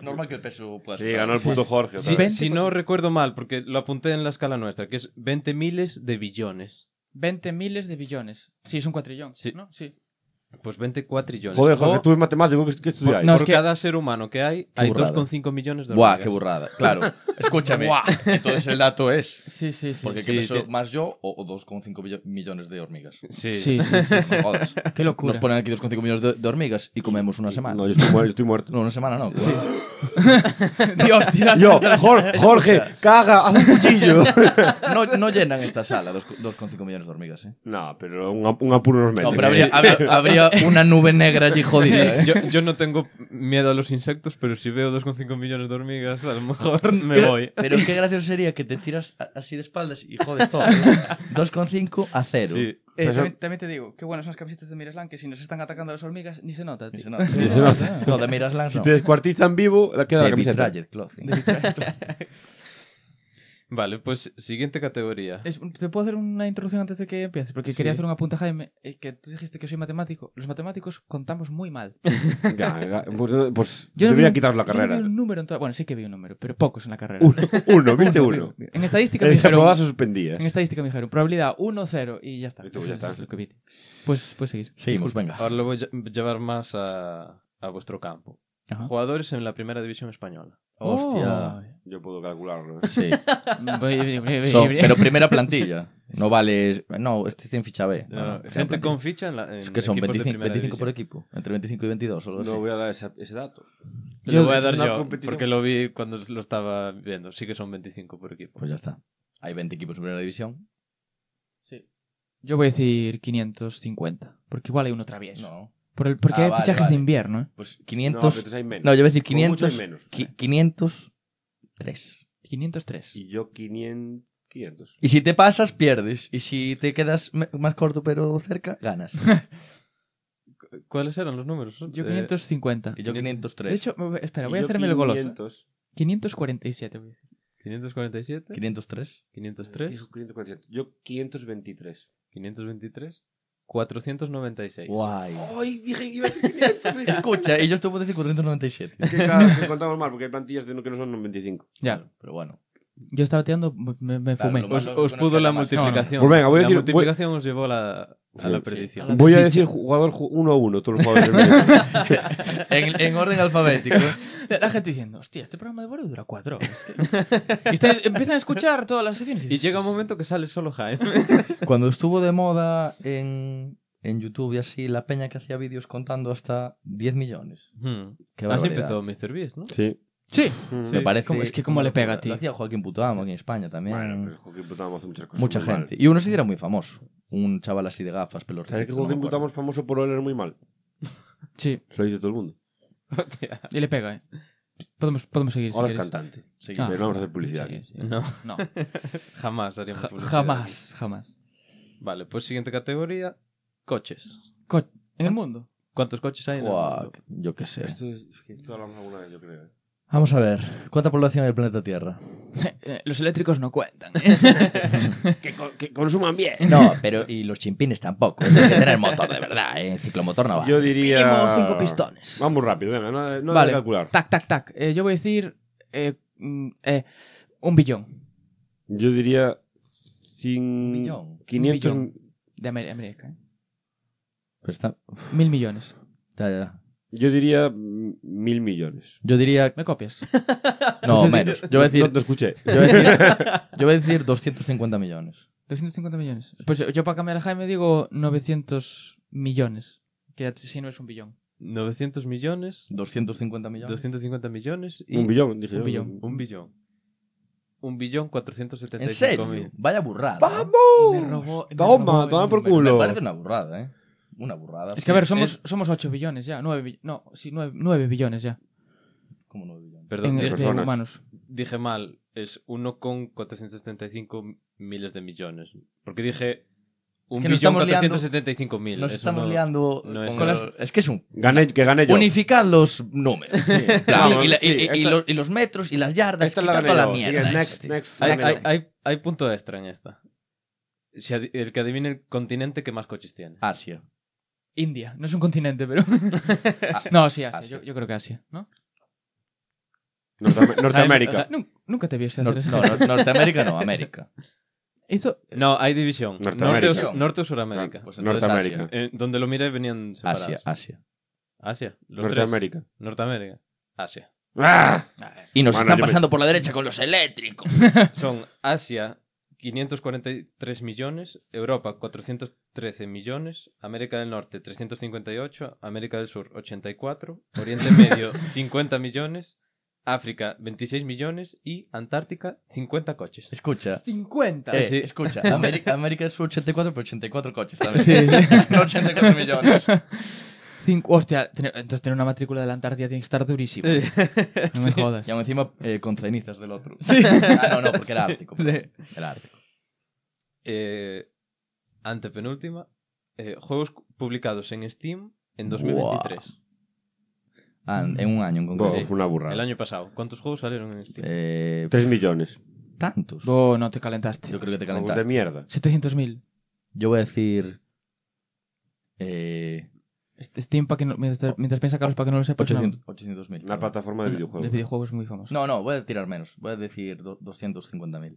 Speaker 1: normal
Speaker 4: Sí, ganó el puto Jorge. Si, no recuerdo mal, porque lo apunté en la escala nuestra, que es 20 miles de billones. 20 miles de billones. Sí, es un cuatrillón, ¿no? Sí. Pues 24 trillones. Joder, Jorge, tú eres matemático, ¿qué, estudias Por cada ser humano que hay, hay 2,5 millones de Buah, qué burrada. Claro. Escúchame. Entonces el dato es. Sí, sí, sí. Porque ¿qué peso más yo
Speaker 2: o, 2,5 millones de hormigas? Sí. Sí, sí, Qué locura. Nos ponen aquí 2,5 millones de, hormigas y comemos una semana. No, yo estoy, muerto No, estoy muerto. una semana no.
Speaker 3: Dios, tira. Yo, Jorge, caga, haz un cuchillo.
Speaker 2: No, no llenan esta sala 2,5 millones de hormigas, ¿eh? no,
Speaker 3: pero un, apuro nos mete. No, pero habría una, nube
Speaker 2: negra allí jodida. ¿eh?
Speaker 4: Yo, no tengo miedo a los insectos, pero si veo 2,5 millones de hormigas, a lo mejor me voy. Pero qué
Speaker 2: gracioso sería que te tiras así de espaldas y jodes todo. 2,5 a 0. Eh,
Speaker 1: también, te digo, qué bueno son las camisetas de Miraslan, que si nos están atacando las hormigas, ni se nota. Ni se nota. no, de Miraslan Si te descuartizan vivo,
Speaker 3: queda de la camiseta. clothing.
Speaker 4: Vale, pues siguiente categoría. ¿Te puedo hacer
Speaker 1: una introducción antes de que empieces? Porque quería hacer un apunte, Jaime, eh, que tú dijiste que soy matemático. Los matemáticos contamos muy mal. ya, pues, pues yo debería quitaros la carrera. número Bueno, sí que vi un número, pero pocos en la carrera. Uno, ¿viste uno? En estadística me dijeron... En estadística me dijeron probabilidad 1, 0 y ya está. Pues, pues Seguimos, venga.
Speaker 4: Ahora lo voy a llevar más a, a vuestro campo. Jugadores en la primera división española. Hostia.
Speaker 3: Oh. Yo puedo calcularlo. ¿eh? Sí. pero primera plantilla.
Speaker 2: No vale. No, este tiene ficha B. gente con ficha en, la, Es que son 25, 25 por equipo. Entre 25 y 22 No
Speaker 3: voy a dar ese dato. Yo- lo voy a dar yo, porque lo vi cuando
Speaker 4: lo estaba viendo. Sí que son 25 por equipo. Pues ya está. Hay 20 equipos en primera división.
Speaker 2: Sí
Speaker 1: Yo voy a decir 550, porque igual hay uno travieso. No. Por
Speaker 2: porque ah, hay fichajes de invierno, ¿eh? Pues 500... No, yo voy a decir 500...
Speaker 3: 503. 503. Y yo 500... Y
Speaker 2: si te pasas, pierdes. Y si te quedas más corto pero cerca, ganas.
Speaker 3: ¿Cuáles
Speaker 4: eran los números? Yo 550. Y eh, yo 503. De hecho, espera,
Speaker 1: voy a hacerme el goloso.
Speaker 4: 547, voy a decir. 547. 503. 503. Yo 523. 523. 496. Guay. Ay, dije que iba a decir Escucha, ellos te pueden decir 497. Es que claro, que
Speaker 3: contamos mal, porque hay plantillas de no que no son 95. Ya, pero bueno.
Speaker 4: Yo
Speaker 1: estaba tirando, me, me fumé. Os, pudo la multiplicación.
Speaker 4: Pues venga, voy a decir- La multiplicación os llevó a la, Voy a decir
Speaker 3: jugador uno a uno, todos los jugadores. en, en, orden alfabético. La
Speaker 4: gente diciendo, hostia, este programa de Boreo dura 4 horas. empiezan a escuchar todas las sesiones. Y, llega un momento que sale solo Jaime.
Speaker 2: Cuando estuvo de moda en, en YouTube y así, la peña que hacía vídeos contando hasta 10 millones. Hmm. Así empezó MrBeast, ¿no? Sí. Mm. Sí, me parece. Como, es que como le pega a ti. Lo hacía Joaquín Putamo aquí en España también. Bueno, pero Joaquín Putamo hace muchas cosas. Mucha gente. Y uno se hiciera muy famoso. Un chaval así de gafas, pelo ¿Sabes que Joaquín Putamo
Speaker 3: es famoso por oler muy mal? Sí. lo dice todo el mundo. Y le pega, ¿eh?
Speaker 1: Podemos, podemos seguir. Ahora si
Speaker 3: cantante. Seguimos. Ah. vamos a hacer publicidad. No.
Speaker 4: no. jamás haríamos publicidad. Jamás, jamás. Vale, pues siguiente categoría: coches. ¿En el ¿Eh? mundo? ¿Cuántos coches hay en el Yo qué sé. Esto, es que hablamos alguna vez, yo creo. ¿eh?
Speaker 2: Vamos a ver, ¿cuánta población hay en el planeta Tierra? Eh, los eléctricos no cuentan. ¿eh? que, consuman bien. No, pero y los chimpines tampoco. Tienen que tener motor de verdad, ¿eh? ciclomotor no va. Yo diría.
Speaker 3: Mínimo cinco pistones. Vamos rápido, venga, no, vale. hay que calcular.
Speaker 2: Tac, tac, tac. Eh, yo voy a decir.
Speaker 1: Mm, un billón. Yo diría. cinco 500. Un De América,
Speaker 2: Pues está...
Speaker 3: Mil millones. Ya, ya. Yo diría mil millones. Yo diría. ¿Me copias? No, menos. Yo voy a decir. No te escuché.
Speaker 2: Yo voy a decir, 250 millones. 250
Speaker 1: millones. Pues yo para cambiar a Jaime digo 900 millones. Que si no es un
Speaker 4: billón. 900 millones. 250 millones. 250 millones. un billón, dije. Un billón. Un billón. Un billón 475 mil. Vaya burrada. ¿eh?
Speaker 1: ¡Vamos! toma, toma por culo. Me parece una
Speaker 4: burrada, eh una burrada. Es que a ver, somos,
Speaker 1: 8 billones ya, 9 No, sí, 9, billones ya. ¿Cómo 9 billones? Perdón, eh,
Speaker 4: Dije mal, es 1,475 miles de millones. Porque dije un es que 475 mil. Nos estamos liando es, con las, es que
Speaker 2: es un.
Speaker 3: que gane yo. Unificad los números. y,
Speaker 4: los, metros y las yardas. Esta es la, toda la mierda. hay, punto extra en esta. el que adivine el continente que más coches tiene. Asia. Ah, India.
Speaker 1: No es un continente, pero. no, sí, Asia. Yo, creo que Asia, ¿no? Norte- Norteamérica. nunca te viese Nor- no, Norteamérica no, América.
Speaker 4: No, hay división. Norte o, norte Suramérica. Pues Norteamérica. Eh, donde lo miré venían Asia, Asia.
Speaker 1: Asia. Norteamérica.
Speaker 4: Norteamérica. Asia.
Speaker 1: ¡Ah! Y nos están
Speaker 4: pasando por la derecha con los eléctricos. Son Asia, 543 millones, Europa 413 millones, América del Norte 358, América del Sur 84, Oriente Medio 50 millones, África 26 millones y Antártica 50 coches. Escucha. 50. Eh, escucha, América, América, del Sur 84 por 84 coches también. Sí. 84 millones.
Speaker 2: hostia, entonces tener una matrícula de la Antártida tiene que estar durísimo. No me jodas. Y aún encima eh, con
Speaker 4: cenizas del otro. Ah, no, no, porque era ártico. Era ártico. Eh, antepenúltima. Eh, juegos publicados en Steam en 2023.
Speaker 2: Ah, en un año en concreto. fue una burrada. El
Speaker 4: año pasado. ¿Cuántos juegos salieron en Steam?
Speaker 2: Eh, 3 millones.
Speaker 1: ¿Tantos? No, no te calentaste. Yo creo que te calentaste. 700.000.
Speaker 2: Yo voy a decir... Eh, este Steam, para que
Speaker 1: mientras, piensas oh. piensa Carlos, para que no lo sepa, 800.000.
Speaker 2: 800, plataforma de videojuegos. De videojuegos muy famoso. No, no, voy a tirar
Speaker 4: menos. Voy a decir 250.000.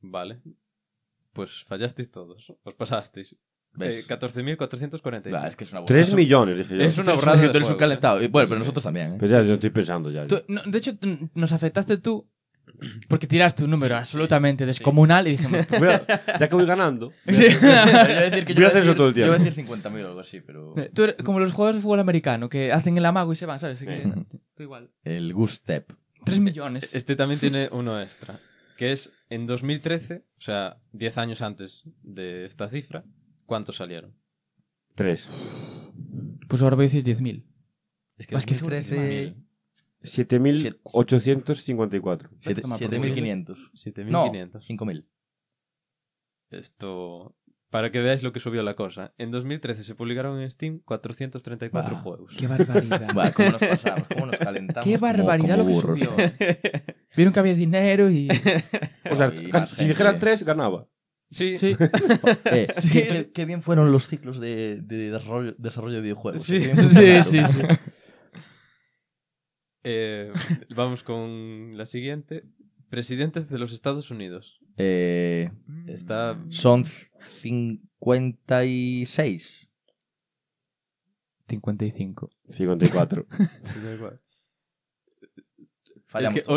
Speaker 4: Vale. Pues fallasteis todos. Os pasasteis. Eh, 14.440. es que es una 3 millones, dije yo. Es una borrada. Tú un calentado.
Speaker 3: Eh. bueno, pero nosotros también. ¿eh? Pues ya, yo estoy pensando ya.
Speaker 1: de hecho, nos afectaste tú porque tiraste un número absolutamente descomunal y dices ya que voy ganando. Voy a decir, que voy a hacer eso todo el tiempo. Yo a decir 50.000 o algo así, pero. Eh, tú como los jugadores de fútbol americano que hacen el amago y se van, ¿sabes? Eh,
Speaker 2: el Gustep.
Speaker 4: 3 millones. E-, este también tiene uno extra. Que es en 2013, o sea, 10 años antes de esta cifra, ¿cuántos salieron?
Speaker 3: 3. Pues ahora voy a decir 10.000.
Speaker 2: Es que pues
Speaker 4: Más 2013...
Speaker 2: que
Speaker 3: 7.854. 7.500. 7.500.
Speaker 2: 5.000.
Speaker 4: Esto. Para que veáis lo que subió la cosa. En 2013 se publicaron en Steam 434 juegos. ¡Qué barbaridad! ¿Cómo nos nos calentamos? ¡Qué barbaridad Vieron que había dinero
Speaker 2: y. O
Speaker 3: sea, si dijeran 3 ganaba. Sí. sí.
Speaker 1: Eh, qué, bien fueron los
Speaker 2: ciclos de, desarrollo, de videojuegos. sí, sí, sí.
Speaker 4: Eh, vamos con la siguiente. Presidentes de los Estados Unidos.
Speaker 2: Eh, son 56.
Speaker 3: 55. 54.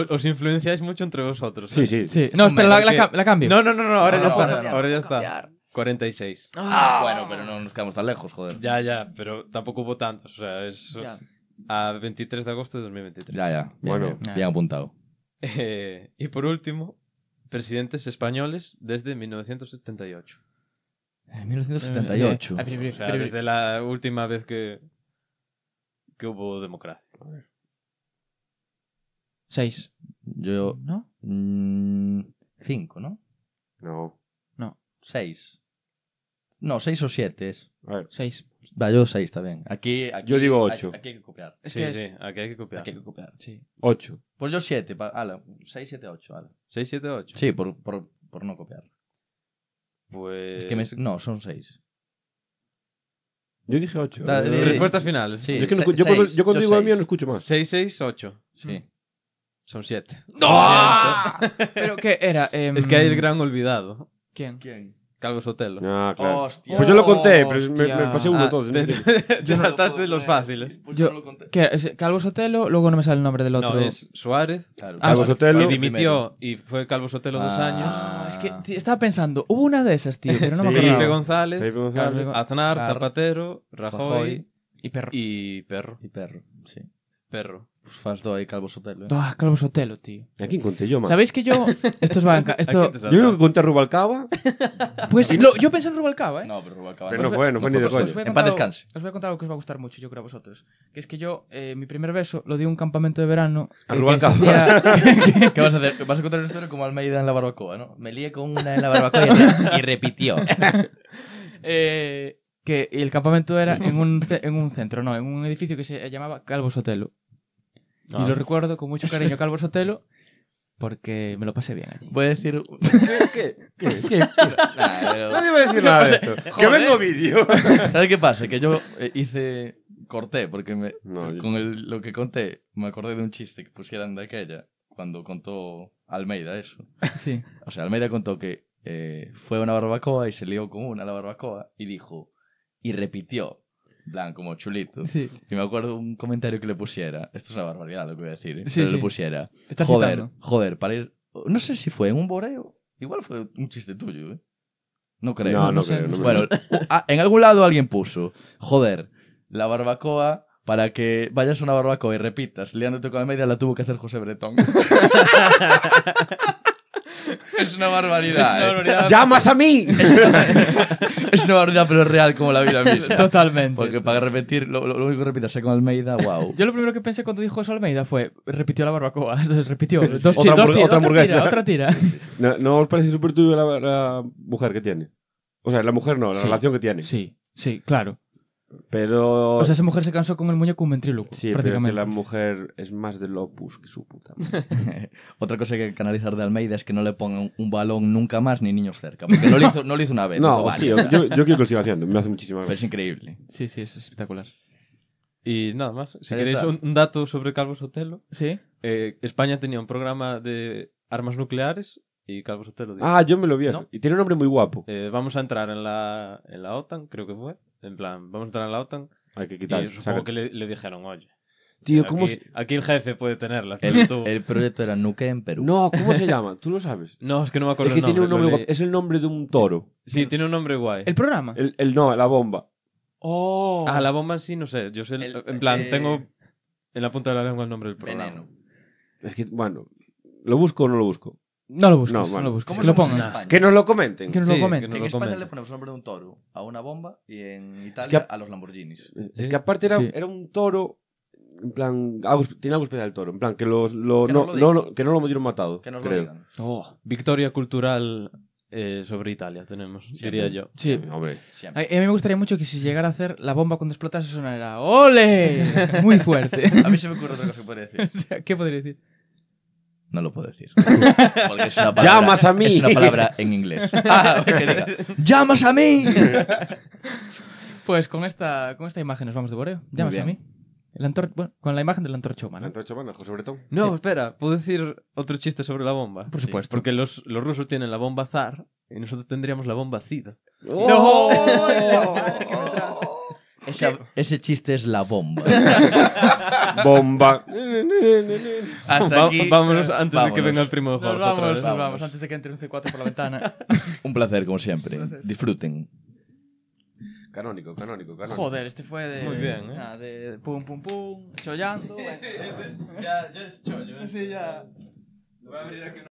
Speaker 4: os, influenciáis mucho entre vosotros. Sí, ¿eh? sí. sí. No, espera, la, cambio. No, no, no, no ahora, ya, está, ya está. 46. Ah, bueno, pero no nos quedamos tan lejos, joder. Ya, ya, pero tampoco hubo tantos. O sea, es, a 23 de agosto de 2023. Ya, ya. bueno, bien, apuntado. Eh, y por último, presidentes españoles desde 1978. 1978. Eh, eh, desde la última vez que, hubo democracia.
Speaker 2: Seis. Yo. ¿No? Mm, cinco,
Speaker 4: ¿no? No.
Speaker 2: No. Seis. No, seis o siete es. A ver. Seis yo 6 también. Aquí, aquí, yo digo 8. Aquí, hay que copiar. Es que sí, aquí hay que copiar. Aquí hay que copiar, sí. 8. Pues yo 7, 6, 7, 8, 6, 7, 8. Sí, por, por, por no copiar. Pues... Es que me... No, son 6. Yo dije 8. Respuesta eh, Respuestas finales.
Speaker 4: yo, es que no, yo, digo no escucho más. 6, 6, 8. Sí. Mm. Son 7. ¡No! ¿Pero qué era? Eh, es que em, hay el gran olvidado. ¿Quién? ¿Quién? Calvo Sotelo.
Speaker 3: Ah, pues
Speaker 4: yo lo conté, pero me, pasé uno todo ah, Te, saltaste los fáciles. Pues yo,
Speaker 1: lo conté. Calvo Sotelo, luego no me sale el nombre del otro. No, es Suárez. Claro. Ah,
Speaker 4: Calvo Sotelo. Y dimitió y fue Calvo Sotelo dos años. es que
Speaker 1: estaba pensando, hubo una de esas, tío, pero no me acuerdo. Felipe González, Aznar,
Speaker 4: Zapatero, Rajoy, Rajoy y, perro.
Speaker 2: y Perro. Y Perro, sí. Perro. Pues fans ahí, Calvo Sotelo. Eh. Ah, Calvo Sotelo, tío.
Speaker 1: ¿A quién conté yo, man. Sabéis que yo... Esto es banca. Esto... Yo creo que conté
Speaker 3: Rubalcaba.
Speaker 1: Pues lo, yo pensé en Rubalcaba, ¿eh? No, pero Rubalcaba... Pero no, fue, no fue, ni de coño. En paz descanse. Os voy a contar algo que os va a gustar mucho, yo creo a vosotros. Que es que yo, eh, mi primer beso, lo di en un campamento de verano. A Rubalcaba. ¿Qué vas a hacer? Vas a contar una historia como Almeida en la barbacoa, ¿no? Me lié
Speaker 2: con una en la barbacoa y, y repitió.
Speaker 1: eh que el campamento era en un, centro, no, en un edificio que se llamaba Calvo Sotelo. Y ah. lo recuerdo con mucho cariño, Calvo Sotelo, porque me lo pasé bien
Speaker 2: allí. Voy a decir... ¿Qué? ¿Qué? Nadie va a decir nada de esto. que vengo vídeo. ¿Sabes qué pasa? Que yo eh, hice... Corté, porque con lo que conté me acordé de un chiste que pusieran de aquella, cuando contó Almeida eso. Sí. O sea, Almeida contó que eh, fue a una barbacoa y se lió con una a la barbacoa y dijo y repitió blanco como chulito. Sí. Y me acuerdo un comentario que le pusiera. Esto es una barbaridad lo que voy a decir. ¿eh? Pero pusiera. joder, joder, para ir. No sé si fue en un boreo. Igual fue un chiste tuyo, ¿eh? No creo. No, no, bueno, en algún lado alguien puso. Joder, la barbacoa. Para que vayas a una barbacoa y repitas, liándote con la media, la tuvo que hacer José Bretón.
Speaker 3: Es una barbaridad. ¿eh? ¡Llamas a mí!
Speaker 2: Es una, barbaridad, pero es real como la vida misma. Totalmente. Porque para repetir, lo, único
Speaker 3: que repitas con Almeida, wow.
Speaker 1: Yo lo primero que pensé cuando dijo eso Almeida fue: repitió la barbacoa. entonces repitió. Dos, otra, otra, tira.
Speaker 3: ¿No, os parece súper tuyo la, mujer que tiene? O sea, la mujer no, la relación que tiene. Sí, sí, claro. Pero. O sea, esa mujer se
Speaker 2: cansó con el muñeco un ventríloco.
Speaker 1: Sí, prácticamente.
Speaker 3: la mujer es más de opus que su puta.
Speaker 2: Otra cosa que hay que canalizar de Almeida es que no le pongan un balón nunca más ni niños cerca. Porque no lo hizo, no lo hizo una
Speaker 3: vez. No, vale. yo, yo quiero que lo siga haciendo. Me hace muchísima gracia. es increíble.
Speaker 4: Sí, sí, es espectacular. Y nada más. Si queréis un dato sobre Calvo Sotelo, Sí. Eh, España tenía un programa de armas nucleares y Calvo Sotelo Ah, yo me lo vi
Speaker 3: Y tiene un nombre muy guapo. Eh,
Speaker 4: vamos a entrar en la, en la OTAN, creo que fue. En plan, vamos a entrar en la OTAN. Hay que quitar. Y supongo que le, dijeron, oye. Tío, ¿cómo aquí, el jefe puede tenerla. El, el, proyecto
Speaker 3: era Nuke en Perú. No, ¿cómo se llama? ¿Tú lo sabes? No, es que no me acuerdo. Es que tiene un nombre guay. Es el nombre de un toro. Sí, tiene un nombre guay. ¿El programa? El, no, la bomba.
Speaker 4: Oh. Ah, la bomba en sí, no sé. Yo en plan, eh, tengo en la punta de la lengua el nombre del programa.
Speaker 3: Es que, bueno, ¿lo busco o no lo busco? No lo busques, no, lo busques. que lo nos lo comenten. Que nos lo comenten. en España le
Speaker 2: ponemos el nombre de un toro a una bomba y en Italia a, los Lamborghinis. Eh, es que aparte era, era
Speaker 3: un toro en plan, tiene algo especial el toro. En plan, que, los, lo, no, lo hubieron matado. Que nos lo digan.
Speaker 4: Oh. victoria cultural eh, sobre Italia tenemos, diría yo. Sí. A, mí
Speaker 1: me gustaría mucho que si llegara a hacer la bomba cuando explotase sonara ¡Ole! Muy fuerte. a mí se me ocurre otra cosa que podría decir. ¿Qué podría decir?
Speaker 2: No lo puedo decir. ¡Llamas a mí! Es una palabra en inglés. Ah, ¡Llamas a mí!
Speaker 1: Pues con esta, con esta imagen nos vamos de boreo. Llamas a mí. con la imagen del antorchoman. antorcha
Speaker 4: No, espera, ¿puedo decir otro chiste sobre la bomba? Por supuesto. Porque los, rusos tienen la bomba zar y nosotros tendríamos la bomba Cida. ¡No!
Speaker 2: ese chiste es la bomba. Bomba.
Speaker 3: Hasta aquí. vámonos antes
Speaker 2: de que venga el primo de Jorge. vamos, vamos,
Speaker 1: antes de que entre un C4 por la ventana.
Speaker 2: Un placer, como siempre. Disfruten.
Speaker 3: Canónico, canónico, canónico. Joder, este fue de. Muy bien, ¿eh?
Speaker 1: de pum, pum, pum, chollando. ya, ya es chollo. Sí, ya.